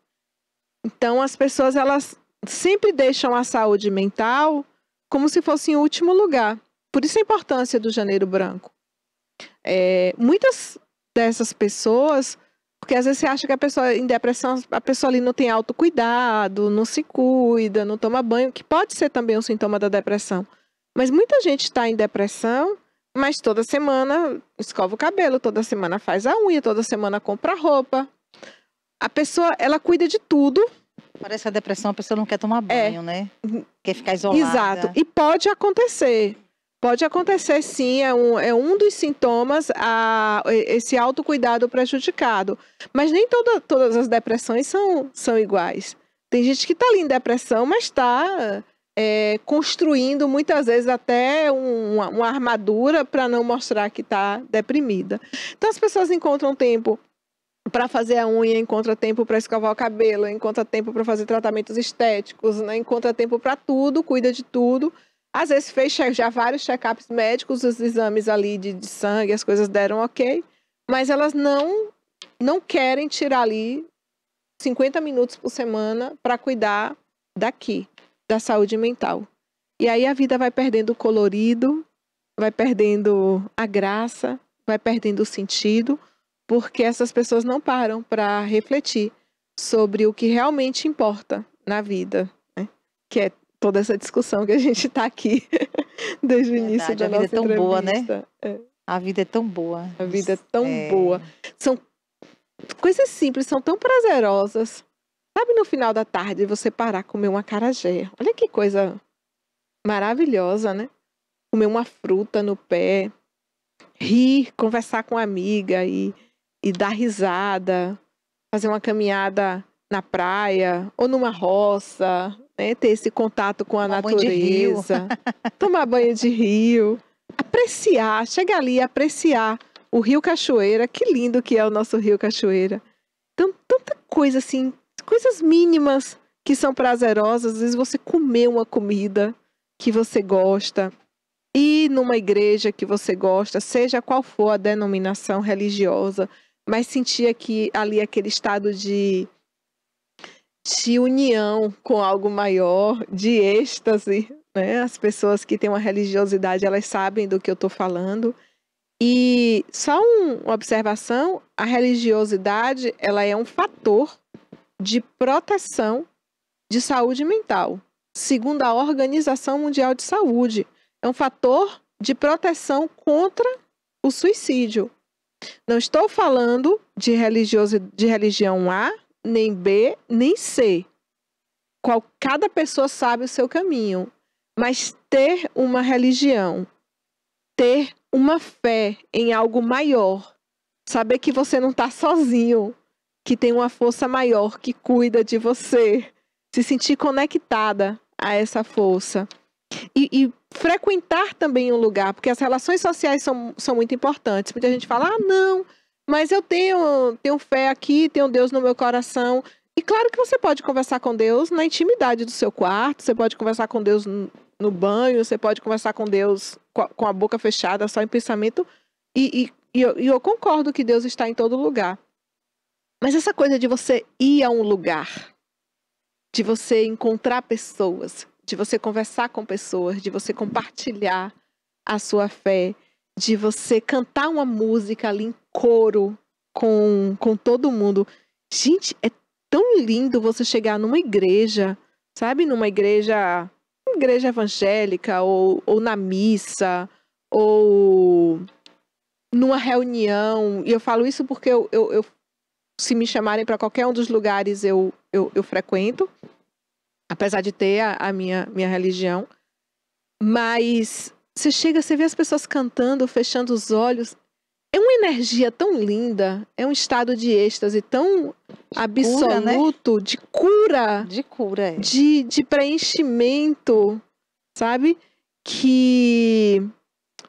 Então as pessoas elas sempre deixam a saúde mental como se fosse em último lugar. Por isso a importância do Janeiro Branco. É, muitas dessas pessoas, porque às vezes você acha que a pessoa é em depressão, a pessoa ali não tem autocuidado, não se cuida, não toma banho, que pode ser também um sintoma da depressão. Mas muita gente está em depressão, mas toda semana escova o cabelo, toda semana faz a unha, toda semana compra roupa, a pessoa, ela cuida de tudo. Parece a depressão, a pessoa não quer tomar é. banho, é. né? Quer ficar isolada. Exato. E pode acontecer. Pode acontecer sim, é um, é um dos sintomas a, esse autocuidado prejudicado. Mas nem toda, todas as depressões são, são iguais. Tem gente que está ali em depressão, mas está é, construindo muitas vezes até um, uma, uma armadura para não mostrar que está deprimida. Então as pessoas encontram tempo para fazer a unha, encontra tempo para escovar o cabelo, encontra tempo para fazer tratamentos estéticos, né? encontra tempo para tudo, cuida de tudo. Às vezes fez já vários check-ups médicos, os exames ali de, de sangue, as coisas deram ok, mas elas não não querem tirar ali 50 minutos por semana para cuidar daqui, da saúde mental. E aí a vida vai perdendo o colorido, vai perdendo a graça, vai perdendo o sentido, porque essas pessoas não param para refletir sobre o que realmente importa na vida, né? que é toda essa discussão que a gente está aqui <laughs> desde o início Verdade, da nossa vida é tão boa, né? É. A vida é tão boa. A vida é tão é... boa. São coisas simples, são tão prazerosas. Sabe no final da tarde você parar comer uma carajé. Olha que coisa maravilhosa, né? Comer uma fruta no pé, rir, conversar com amiga e e dar risada, fazer uma caminhada na praia ou numa roça, né? ter esse contato com a Tomar natureza, banho <laughs> tomar banho de rio, apreciar, chegar ali e apreciar o Rio Cachoeira, que lindo que é o nosso Rio Cachoeira. Então, tanta coisa assim, coisas mínimas que são prazerosas, às vezes você comer uma comida que você gosta, ir numa igreja que você gosta, seja qual for a denominação religiosa, mas sentia que ali aquele estado de de união com algo maior, de êxtase, né? As pessoas que têm uma religiosidade, elas sabem do que eu estou falando. E só um, uma observação, a religiosidade, ela é um fator de proteção de saúde mental, segundo a Organização Mundial de Saúde. É um fator de proteção contra o suicídio. Não estou falando de, religioso, de religião A, nem B, nem C. Qual, cada pessoa sabe o seu caminho. Mas ter uma religião, ter uma fé em algo maior, saber que você não está sozinho, que tem uma força maior que cuida de você, se sentir conectada a essa força. E, e frequentar também um lugar, porque as relações sociais são, são muito importantes. Muita gente fala, ah, não, mas eu tenho, tenho fé aqui, tenho Deus no meu coração. E claro que você pode conversar com Deus na intimidade do seu quarto, você pode conversar com Deus no banho, você pode conversar com Deus com a boca fechada, só em pensamento. E, e, e, eu, e eu concordo que Deus está em todo lugar. Mas essa coisa de você ir a um lugar, de você encontrar pessoas, de você conversar com pessoas, de você compartilhar a sua fé, de você cantar uma música ali em coro com, com todo mundo. Gente, é tão lindo você chegar numa igreja, sabe? Numa igreja, igreja evangélica, ou, ou na missa, ou numa reunião. E eu falo isso porque eu, eu, eu se me chamarem para qualquer um dos lugares eu, eu, eu frequento apesar de ter a, a minha, minha religião. Mas você chega, você vê as pessoas cantando, fechando os olhos. É uma energia tão linda, é um estado de êxtase tão de absoluto, cura, né? de cura. De cura, é. De, de preenchimento, sabe? Que.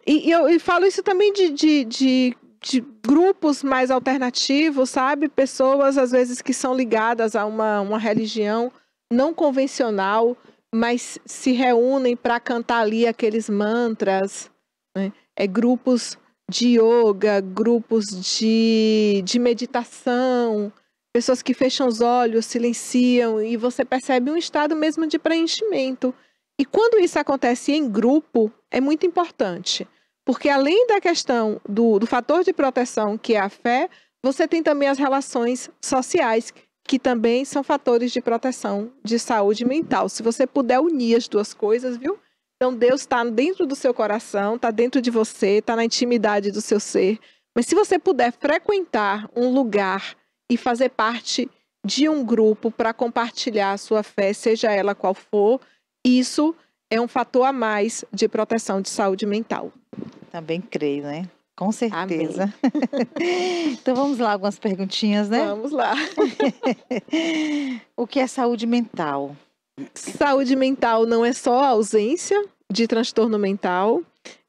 E, e eu e falo isso também de, de, de, de grupos mais alternativos, sabe? Pessoas, às vezes, que são ligadas a uma, uma religião não convencional, mas se reúnem para cantar ali aqueles mantras, né? é grupos de yoga, grupos de, de meditação, pessoas que fecham os olhos, silenciam e você percebe um estado mesmo de preenchimento. E quando isso acontece em grupo, é muito importante, porque além da questão do, do fator de proteção que é a fé, você tem também as relações sociais, que também são fatores de proteção de saúde mental. Se você puder unir as duas coisas, viu? Então Deus está dentro do seu coração, está dentro de você, está na intimidade do seu ser. Mas se você puder frequentar um lugar e fazer parte de um grupo para compartilhar a sua fé, seja ela qual for, isso é um fator a mais de proteção de saúde mental. Também creio, né? Com certeza. <laughs> então vamos lá, algumas perguntinhas, né? Vamos lá. <laughs> o que é saúde mental? Saúde mental não é só a ausência de transtorno mental,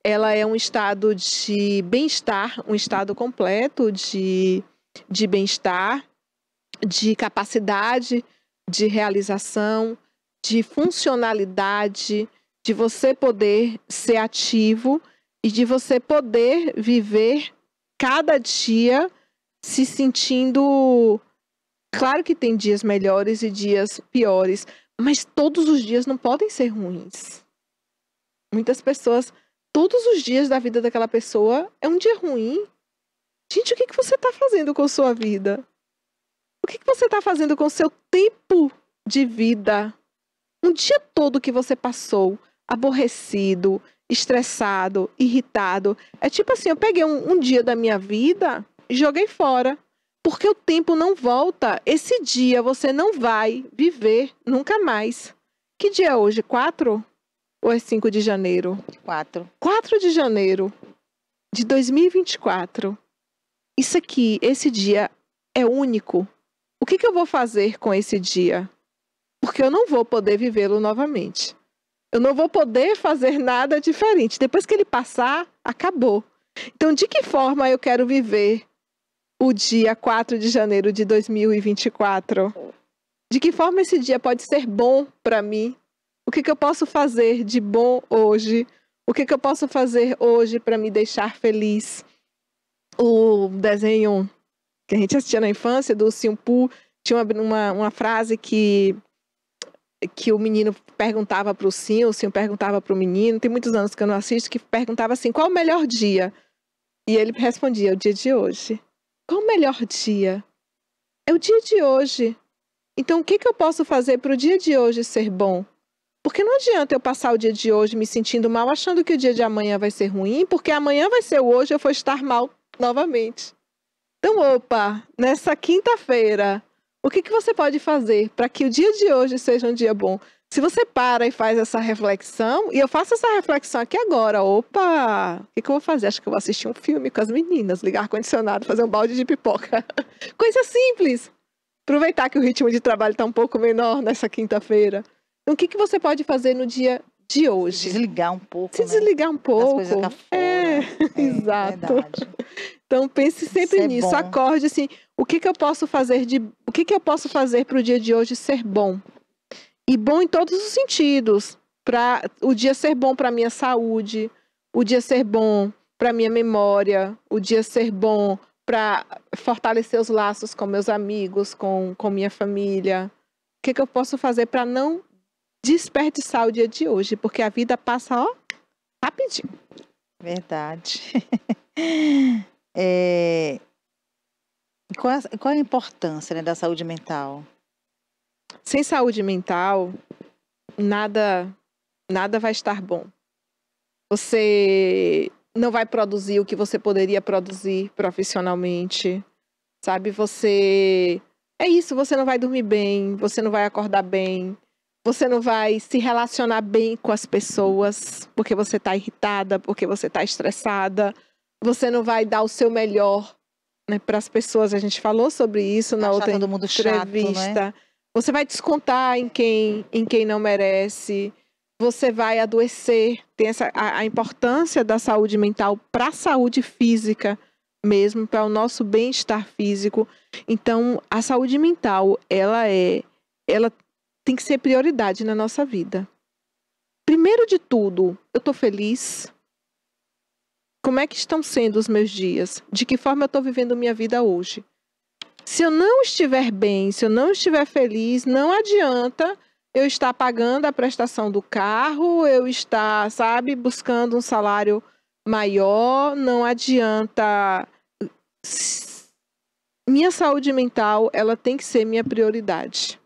ela é um estado de bem-estar, um estado completo de, de bem-estar, de capacidade de realização, de funcionalidade, de você poder ser ativo e de você poder viver cada dia se sentindo. Claro que tem dias melhores e dias piores, mas todos os dias não podem ser ruins. Muitas pessoas, todos os dias da vida daquela pessoa é um dia ruim. Gente, o que, você está fazendo com sua vida? O que, que você está fazendo com seu tempo de vida? Um dia todo que você passou aborrecido, estressado, irritado. É tipo assim, eu peguei um, um dia da minha vida e joguei fora. Porque o tempo não volta. Esse dia você não vai viver nunca mais. Que dia é hoje? 4 ou é 5 de janeiro? 4. 4 de janeiro de 2024. Isso aqui, esse dia é único. O que, que eu vou fazer com esse dia? Porque eu não vou poder vivê-lo novamente. Eu não vou poder fazer nada diferente. Depois que ele passar, acabou. Então, de que forma eu quero viver o dia 4 de janeiro de 2024? De que forma esse dia pode ser bom para mim? O que, que, eu posso fazer de bom hoje? O que, que eu posso fazer hoje para me deixar feliz? O desenho que a gente assistia na infância do Simpu tinha uma, uma, uma frase que que o menino perguntava para o sim, o sim perguntava para o menino. Tem muitos anos que eu não assisto que perguntava assim: "Qual o melhor dia?" E ele respondia: "O dia de hoje." Qual o melhor dia? É o dia de hoje. Então, o que, que eu posso fazer para o dia de hoje ser bom? Porque não adianta eu passar o dia de hoje me sentindo mal, achando que o dia de amanhã vai ser ruim, porque amanhã vai ser o hoje, eu vou estar mal novamente. Então, opa, nessa quinta-feira, o que, que você pode fazer para que o dia de hoje seja um dia bom? Se você para e faz essa reflexão, e eu faço essa reflexão aqui agora, opa, o que, que eu vou fazer? Acho que eu vou assistir um filme com as meninas, ligar ar-condicionado, fazer um balde de pipoca. <laughs> Coisa simples. Aproveitar que o ritmo de trabalho está um pouco menor nessa quinta-feira. Então, o que, que você pode fazer no dia de hoje? Desligar um pouco. Se né? desligar um pouco. Das coisas fora. É, <laughs> é exato. Verdade. Então pense sempre é nisso. Acorde assim o que, que eu posso fazer de o que, que eu posso fazer para o dia de hoje ser bom e bom em todos os sentidos para o dia ser bom para minha saúde o dia ser bom para minha memória o dia ser bom para fortalecer os laços com meus amigos com com minha família o que, que eu posso fazer para não desperdiçar o dia de hoje porque a vida passa ó rapidinho verdade <laughs> é, qual é, a, qual é a importância né, da saúde mental? Sem saúde mental, nada, nada vai estar bom. Você não vai produzir o que você poderia produzir profissionalmente, sabe? Você é isso, você não vai dormir bem, você não vai acordar bem, você não vai se relacionar bem com as pessoas, porque você está irritada, porque você está estressada, você não vai dar o seu melhor né, para as pessoas. A gente falou sobre isso na outra entrevista. Chato, né? Você vai descontar em quem, em quem não merece. Você vai adoecer. Tem essa, a, a importância da saúde mental para a saúde física mesmo, para o nosso bem-estar físico. Então, a saúde mental, ela é, ela tem que ser prioridade na nossa vida. Primeiro de tudo, eu estou feliz, como é que estão sendo os meus dias? De que forma eu estou vivendo minha vida hoje? Se eu não estiver bem, se eu não estiver feliz, não adianta eu estar pagando a prestação do carro, eu estar, sabe, buscando um salário maior, não adianta. Minha saúde mental, ela tem que ser minha prioridade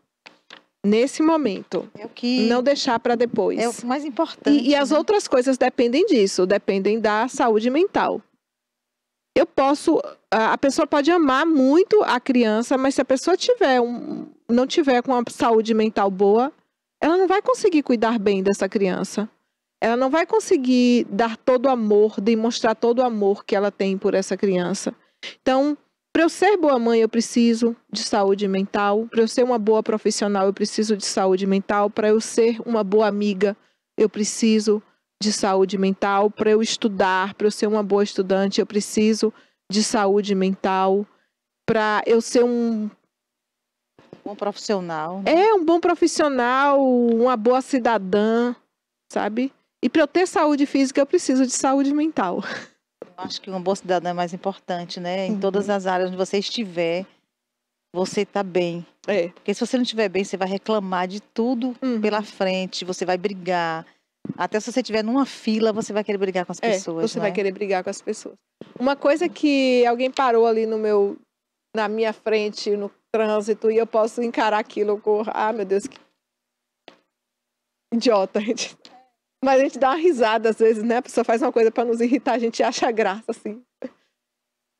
nesse momento. É que... Não deixar para depois. É o mais importante. E, e as né? outras coisas dependem disso, dependem da saúde mental. Eu posso, a pessoa pode amar muito a criança, mas se a pessoa tiver um, não tiver com uma saúde mental boa, ela não vai conseguir cuidar bem dessa criança. Ela não vai conseguir dar todo o amor, demonstrar todo o amor que ela tem por essa criança. Então, para eu ser boa mãe, eu preciso de saúde mental. Para eu ser uma boa profissional, eu preciso de saúde mental. Para eu ser uma boa amiga, eu preciso de saúde mental. Para eu estudar, para eu ser uma boa estudante, eu preciso de saúde mental. Para eu ser um. bom profissional. Né? É, um bom profissional, uma boa cidadã, sabe? E para eu ter saúde física, eu preciso de saúde mental. <laughs> acho que uma boa cidadã é mais importante, né? Em todas uhum. as áreas onde você estiver, você está bem. É. Porque se você não estiver bem, você vai reclamar de tudo uhum. pela frente, você vai brigar. Até se você estiver numa fila, você vai querer brigar com as é, pessoas. Você né? vai querer brigar com as pessoas. Uma coisa que alguém parou ali no meu, na minha frente, no trânsito, e eu posso encarar aquilo com, ah, meu Deus, que idiota, gente. <laughs> Mas a gente dá uma risada às vezes, né? A pessoa faz uma coisa para nos irritar, a gente acha graça, assim.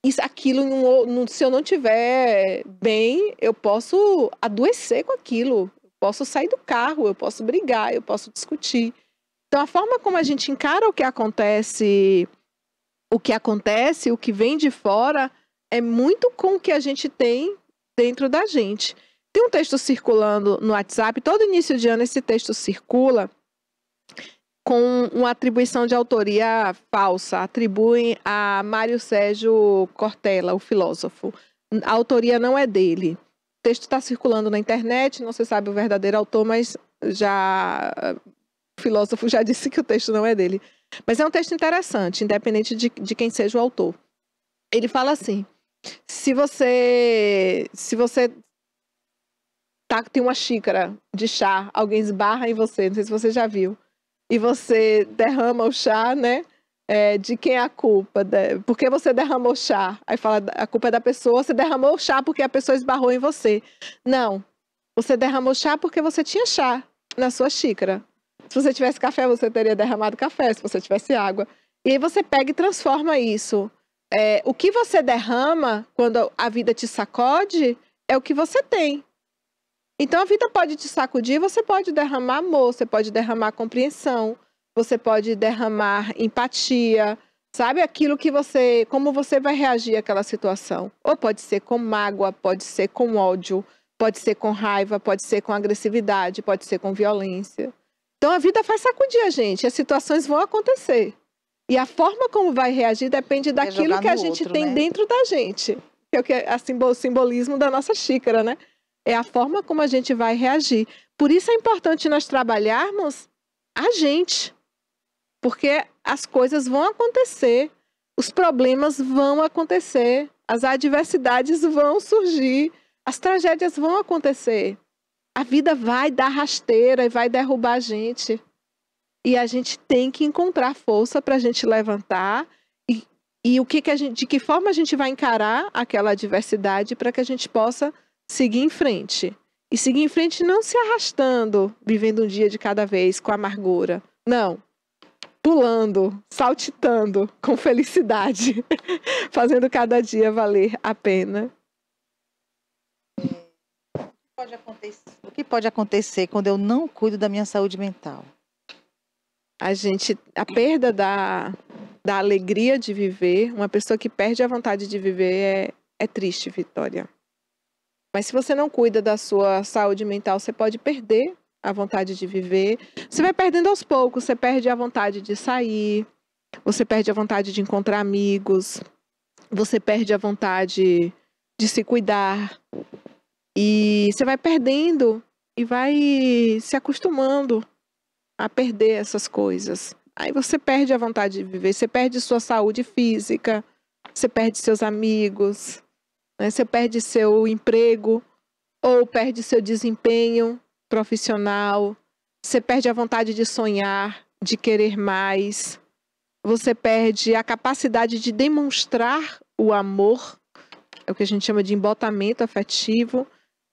Isso, aquilo, se eu não tiver bem, eu posso adoecer com aquilo. Eu posso sair do carro, eu posso brigar, eu posso discutir. Então, a forma como a gente encara o que acontece, o que acontece, o que vem de fora, é muito com o que a gente tem dentro da gente. Tem um texto circulando no WhatsApp, todo início de ano esse texto circula com uma atribuição de autoria falsa, atribuem a Mário Sérgio Cortella, o filósofo. A autoria não é dele. O texto está circulando na internet, não se sabe o verdadeiro autor, mas já o filósofo já <laughs> disse que o texto não é dele. Mas é um texto interessante, independente de, de quem seja o autor. Ele fala assim: se você se você tá, tem uma xícara de chá, alguém esbarra em você, não sei se você já viu e você derrama o chá, né? É, de quem é a culpa? De, por que você derramou chá? Aí fala, a culpa é da pessoa, você derramou o chá porque a pessoa esbarrou em você. Não. Você derramou chá porque você tinha chá na sua xícara. Se você tivesse café, você teria derramado café, se você tivesse água. E aí você pega e transforma isso. É, o que você derrama quando a vida te sacode é o que você tem. Então a vida pode te sacudir, você pode derramar amor, você pode derramar compreensão, você pode derramar empatia, sabe aquilo que você, como você vai reagir àquela situação. Ou pode ser com mágoa, pode ser com ódio, pode ser com raiva, pode ser com agressividade, pode ser com violência. Então a vida faz sacudir a gente, as situações vão acontecer. E a forma como vai reagir depende daquilo que a gente outro, tem né? dentro da gente. Que é o que é, o simbolismo da nossa xícara, né? é a forma como a gente vai reagir. Por isso é importante nós trabalharmos a gente, porque as coisas vão acontecer, os problemas vão acontecer, as adversidades vão surgir, as tragédias vão acontecer. A vida vai dar rasteira e vai derrubar a gente. E a gente tem que encontrar força para a gente levantar e, e o que, que a gente, de que forma a gente vai encarar aquela adversidade para que a gente possa seguir em frente. E seguir em frente não se arrastando, vivendo um dia de cada vez com amargura. Não. Pulando, saltitando com felicidade, <laughs> fazendo cada dia valer a pena. O que pode acontecer quando eu não cuido da minha saúde mental? A gente, a perda da, da alegria de viver, uma pessoa que perde a vontade de viver é, é triste, Vitória. Mas se você não cuida da sua saúde mental, você pode perder a vontade de viver. Você vai perdendo aos poucos, você perde a vontade de sair, você perde a vontade de encontrar amigos, você perde a vontade de se cuidar. E você vai perdendo e vai se acostumando a perder essas coisas. Aí você perde a vontade de viver, você perde sua saúde física, você perde seus amigos, né? Você perde seu emprego ou perde seu desempenho profissional. Você perde a vontade de sonhar, de querer mais. Você perde a capacidade de demonstrar o amor, é o que a gente chama de embotamento afetivo,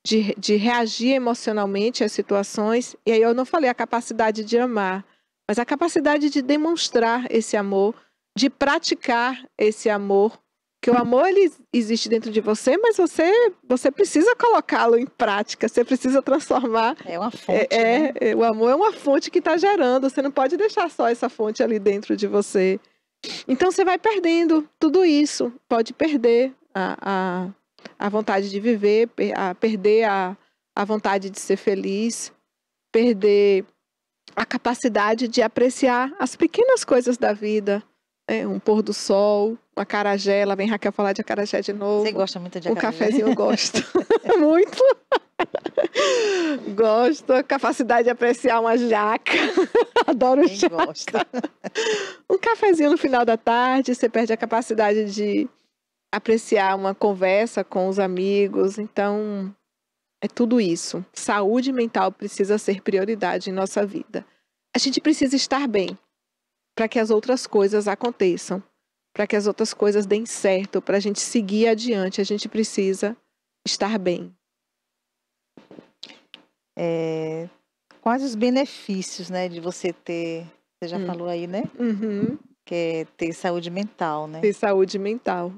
de, de reagir emocionalmente às situações. E aí eu não falei a capacidade de amar, mas a capacidade de demonstrar esse amor, de praticar esse amor que o amor ele existe dentro de você, mas você você precisa colocá-lo em prática, você precisa transformar. É uma fonte. É, né? é o amor é uma fonte que está gerando. Você não pode deixar só essa fonte ali dentro de você. Então você vai perdendo tudo isso. Pode perder a, a, a vontade de viver, a, perder a, a vontade de ser feliz, perder a capacidade de apreciar as pequenas coisas da vida, né? um pôr do sol o acarajé, lá vem Raquel falar de acarajé de novo. Você gosta muito de acarajé? O cafezinho eu gosto. <laughs> muito. gosto. Capacidade de apreciar uma jaca. <laughs> Adoro Quem jaca. gosta? um cafezinho no final da tarde, você perde a capacidade de apreciar uma conversa com os amigos. Então, é tudo isso. Saúde mental precisa ser prioridade em nossa vida. A gente precisa estar bem para que as outras coisas aconteçam para que as outras coisas deem certo, para a gente seguir adiante, a gente precisa estar bem. É, quais os benefícios, né, de você ter, você já hum. falou aí, né? Uhum. Que é ter saúde mental, né? Ter saúde mental.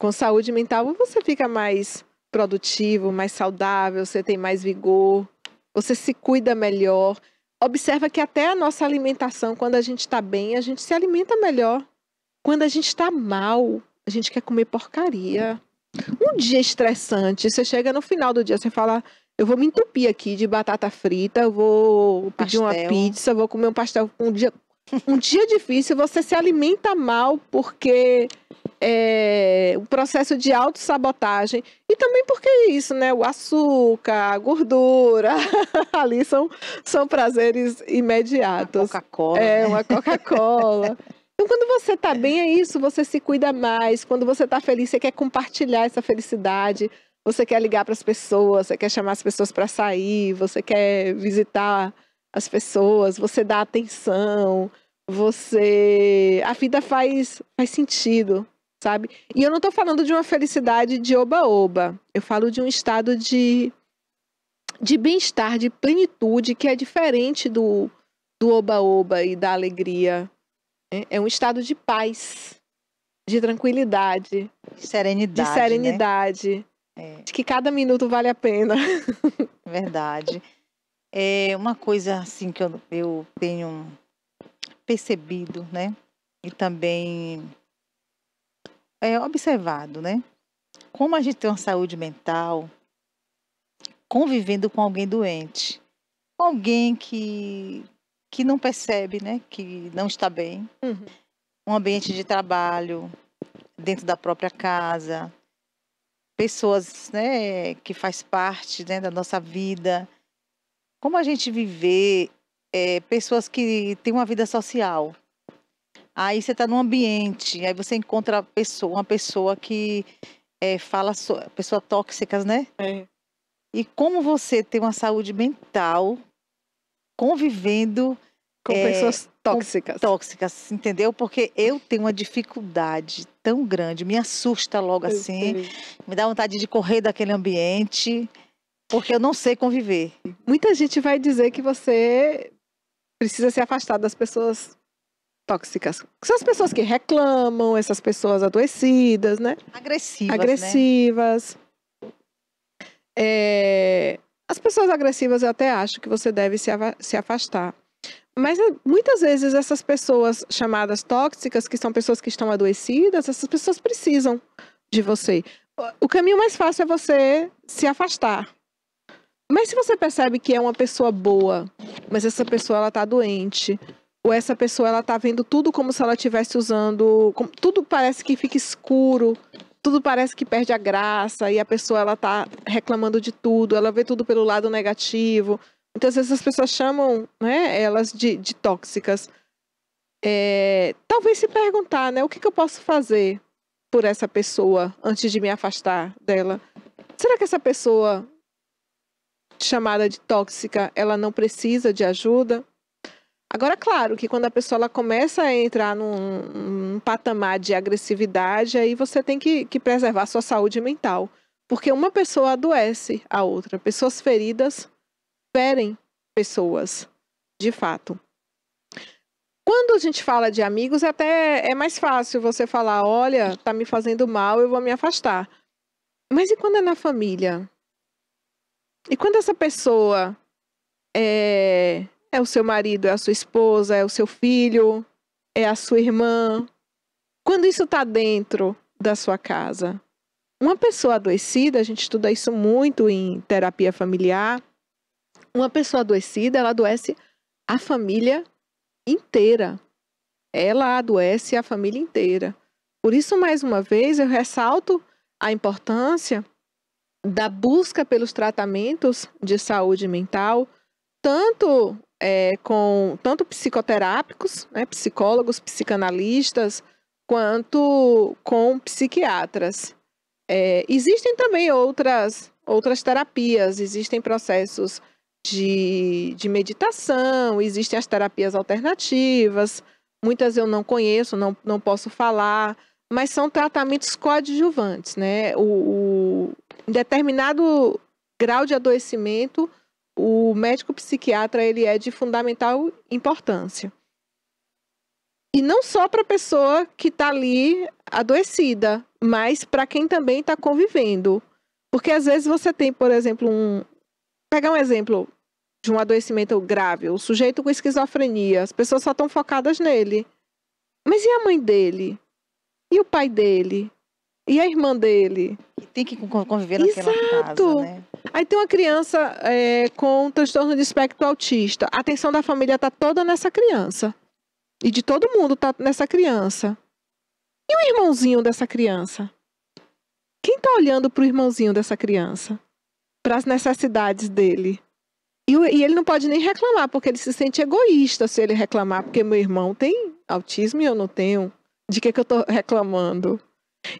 Com saúde mental você fica mais produtivo, mais saudável, você tem mais vigor, você se cuida melhor. Observa que até a nossa alimentação, quando a gente está bem, a gente se alimenta melhor. Quando a gente está mal, a gente quer comer porcaria. Um dia estressante, você chega no final do dia, você fala, eu vou me entupir aqui de batata frita, eu vou pedir pastel. uma pizza, vou comer um pastel. Um dia, um dia difícil, você se alimenta mal porque é, o processo de autossabotagem. E também porque é isso, né? O açúcar, a gordura, <laughs> ali são, são prazeres imediatos. Coca-Cola. É, né? uma Coca-Cola. Então, quando você está é. bem, é isso, você se cuida mais. Quando você está feliz, você quer compartilhar essa felicidade. Você quer ligar para as pessoas, você quer chamar as pessoas para sair, você quer visitar as pessoas, você dá atenção, você. A vida faz, faz sentido, sabe? E eu não estou falando de uma felicidade de oba-oba. Eu falo de um estado de, de bem-estar, de plenitude, que é diferente do do oba-oba e da alegria é, é um estado de paz, de tranquilidade, serenidade, de né? serenidade, né? é. de que cada minuto vale a pena. <laughs> Verdade. É uma coisa assim que eu, eu tenho percebido, né? E também é, observado, né? Como a gente tem uma saúde mental convivendo com alguém doente, alguém que que não percebe, né, que não está bem. Uhum. Um ambiente de trabalho, dentro da própria casa, pessoas, né, que faz parte né, da nossa vida. Como a gente viver, é, pessoas que têm uma vida social. Aí você está num ambiente, aí você encontra pessoa, uma pessoa que é, fala, so, pessoa tóxicas, né? É. E como você tem uma saúde mental convivendo com é, pessoas tóxicas. tóxicas, entendeu? Porque eu tenho uma dificuldade tão grande, me assusta logo eu assim, sei. me dá vontade de correr daquele ambiente, porque eu não sei conviver. Muita gente vai dizer que você precisa se afastar das pessoas tóxicas. São as pessoas que reclamam, essas pessoas adoecidas, né? Agressivas. Né? Agressivas. Né? É... As pessoas agressivas eu até acho que você deve se afastar. Mas eh, muitas vezes essas pessoas chamadas tóxicas, que são pessoas que estão adoecidas, essas pessoas precisam de você. O caminho mais fácil é você se afastar. Mas se você percebe que é uma pessoa boa, mas essa pessoa ela tá doente, ou essa pessoa ela tá vendo tudo como se ela estivesse usando, como, tudo parece que fica escuro, tudo parece que perde a graça e a pessoa ela tá reclamando de tudo, ela vê tudo pelo lado negativo às vezes as pessoas chamam né, elas de, de tóxicas. É, talvez se perguntar, né? O que, que eu posso fazer por essa pessoa antes de me afastar dela? Será que essa pessoa chamada de tóxica, ela não precisa de ajuda? Agora, é claro que quando a pessoa ela começa a entrar num, num, patamar de agressividade, aí você tem que, que preservar sua saúde mental. Porque uma pessoa adoece a outra. Pessoas feridas ferem pessoas, de fato. Quando a gente fala de amigos, é até é mais fácil você falar, olha, tá me fazendo mal, eu vou me afastar. Mas e quando é na família? E quando essa pessoa é, é o seu marido, é a sua esposa, é o seu filho, é a sua irmã? Quando isso tá dentro da sua casa? Uma pessoa adoecida, a gente estuda isso muito em terapia familiar, uma pessoa adoecida, ela adoece a família inteira. Ela adoece a família inteira. Por isso, mais uma vez, eu ressalto a importância da busca pelos tratamentos de saúde mental, tanto é, com tanto psicoterápicos, né, psicólogos, psicanalistas, quanto com psiquiatras. É, existem também outras outras terapias, existem processos de, de meditação, existem as terapias alternativas, muitas eu não conheço, não, não posso falar, mas são tratamentos coadjuvantes, né? O, o em determinado grau de adoecimento, o médico psiquiatra ele é de fundamental importância. E não só para a pessoa que está ali adoecida, mas para quem também está convivendo. Porque às vezes você tem, por exemplo, um. Pegar um exemplo, de um adoecimento grave, o sujeito com esquizofrenia, as pessoas só estão focadas nele. Mas e a mãe dele? E o pai dele? E a irmã dele? E tem que conviver naquela Exato. casa, né? Aí tem uma criança é, com um transtorno de espectro autista. A atenção da família está toda nessa criança. E de todo mundo está nessa criança. E o irmãozinho dessa criança? Quem está olhando para o irmãozinho dessa criança? Para as necessidades dele? E, e ele não pode nem reclamar, porque ele se sente egoísta se ele reclamar, porque meu irmão tem autismo e eu não tenho. De que, que eu estou reclamando?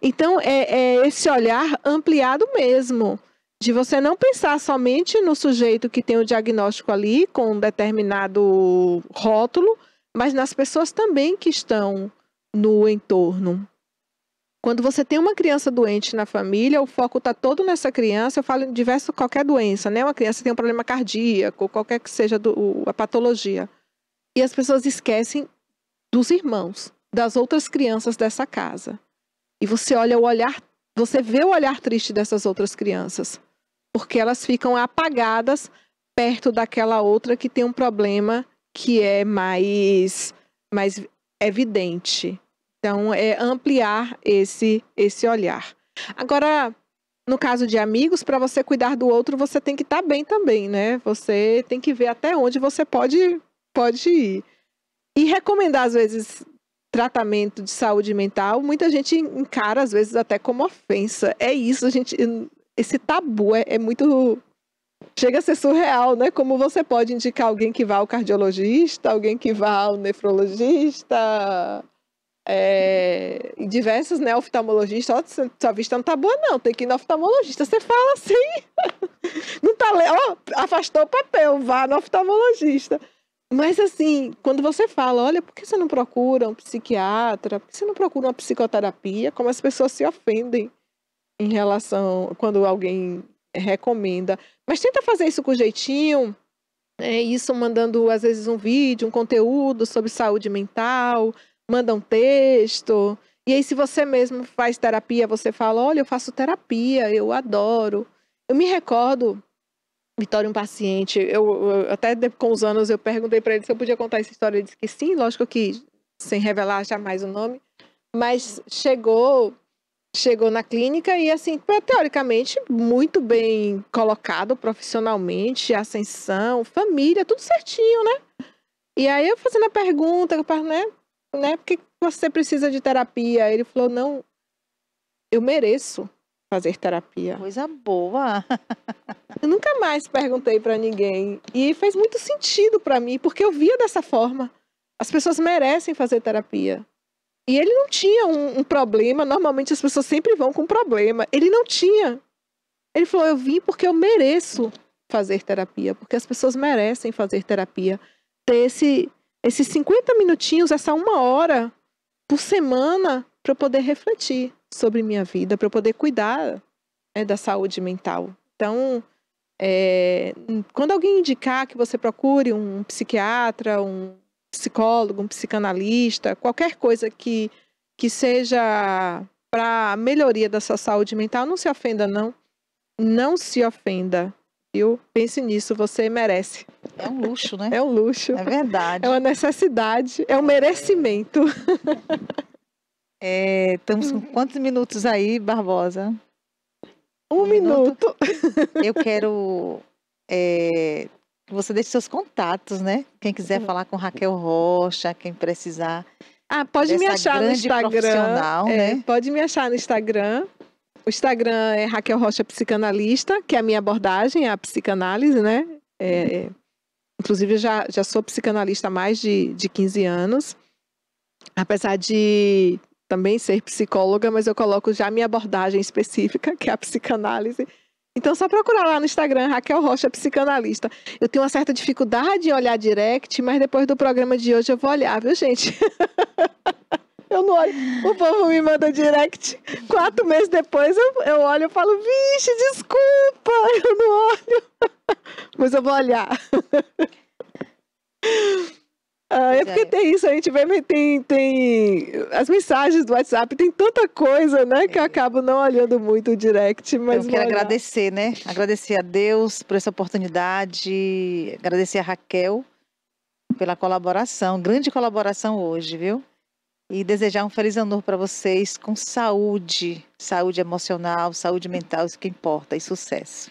Então, é, é esse olhar ampliado mesmo de você não pensar somente no sujeito que tem o diagnóstico ali com um determinado rótulo, mas nas pessoas também que estão no entorno. Quando você tem uma criança doente na família, o foco está todo nessa criança. Eu falo em diverso, qualquer doença, né? Uma criança tem um problema cardíaco, qualquer que seja do, a patologia. E as pessoas esquecem dos irmãos, das outras crianças dessa casa. E você olha o olhar, você vê o olhar triste dessas outras crianças, porque elas ficam apagadas perto daquela outra que tem um problema que é mais, mais evidente. Então, é ampliar esse, esse olhar. Agora, no caso de amigos, para você cuidar do outro, você tem que estar tá bem também, né? Você tem que ver até onde você pode, pode ir. E recomendar, às vezes, tratamento de saúde mental, muita gente encara, às vezes, até como ofensa. É isso, gente. Esse tabu é, é muito. Chega a ser surreal, né? Como você pode indicar alguém que vá ao cardiologista, alguém que vá ao nefrologista, é, diversos né, oftalmologistas, ó, sua vista não tá boa, não, tem que ir no oftalmologista. Você fala assim, <laughs> não tá lendo, ó, afastou o papel, vá no oftalmologista. Mas assim, quando você fala, olha, por que você não procura um psiquiatra? Por que você não procura uma psicoterapia? Como as pessoas se ofendem em relação quando alguém recomenda. Mas tenta fazer isso com jeitinho, é isso mandando às vezes um vídeo, um conteúdo sobre saúde mental, manda um texto. E aí, se você mesmo faz terapia, você fala: olha, eu faço terapia, eu adoro. Eu me recordo, Vitória, um paciente, eu, eu até com os anos eu perguntei para ele se eu podia contar essa história. Ele disse que sim, lógico que sem revelar jamais o nome. Mas chegou chegou na clínica e assim teoricamente muito bem colocado profissionalmente ascensão família tudo certinho né e aí eu fazendo a pergunta né né? Porque você precisa de terapia. Ele falou, não, eu mereço fazer terapia. Coisa boa. <laughs> eu nunca mais perguntei para ninguém e fez muito sentido para mim porque eu via dessa forma. As pessoas merecem fazer terapia. E ele não tinha um, um problema. Normalmente as pessoas sempre vão com problema. Ele não tinha. Ele falou: Eu vim porque eu mereço fazer terapia, porque as pessoas merecem fazer terapia, ter esse esses 50 minutinhos, essa uma hora por semana para eu poder refletir sobre minha vida, para eu poder cuidar né, da saúde mental. Então, é, quando alguém indicar que você procure um psiquiatra, um psicólogo, um psicanalista, qualquer coisa que, que seja para a melhoria da sua saúde mental, não se ofenda, não. Não se ofenda. Pense nisso, você merece. É um luxo, né? É um luxo. É verdade. É uma necessidade, é um merecimento. É, estamos com hum. quantos minutos aí, Barbosa? Um, um minuto. minuto. Eu quero é, que você deixe seus contatos, né? Quem quiser falar com Raquel Rocha, quem precisar. Ah, pode me achar no Instagram. É, né? Pode me achar no Instagram. O Instagram é Raquel Rocha Psicanalista, que é a minha abordagem, é a psicanálise, né? É, é, inclusive, eu já, já sou psicanalista há mais de, de 15 anos. Apesar de também ser psicóloga, mas eu coloco já a minha abordagem específica, que é a psicanálise. Então, só procurar lá no Instagram, Raquel Rocha, psicanalista. Eu tenho uma certa dificuldade em olhar direct, mas depois do programa de hoje eu vou olhar, viu, gente? <laughs> Eu não olho. O povo me manda direct. Quatro meses depois eu, eu olho e falo, vixe, desculpa, eu não olho. <laughs> Mas eu vou olhar. <laughs> Ah, é porque é. tem isso, a gente vê, tem, tem as mensagens do WhatsApp, tem tanta coisa, né, que eu é. acabo não olhando muito o direct, mas... Eu quero agradecer, né, agradecer a Deus por essa oportunidade, agradecer a Raquel pela colaboração, grande colaboração hoje, viu? e desejar um feliz ano novo para vocês com saúde, saúde emocional, saúde mental, isso que importa, e sucesso.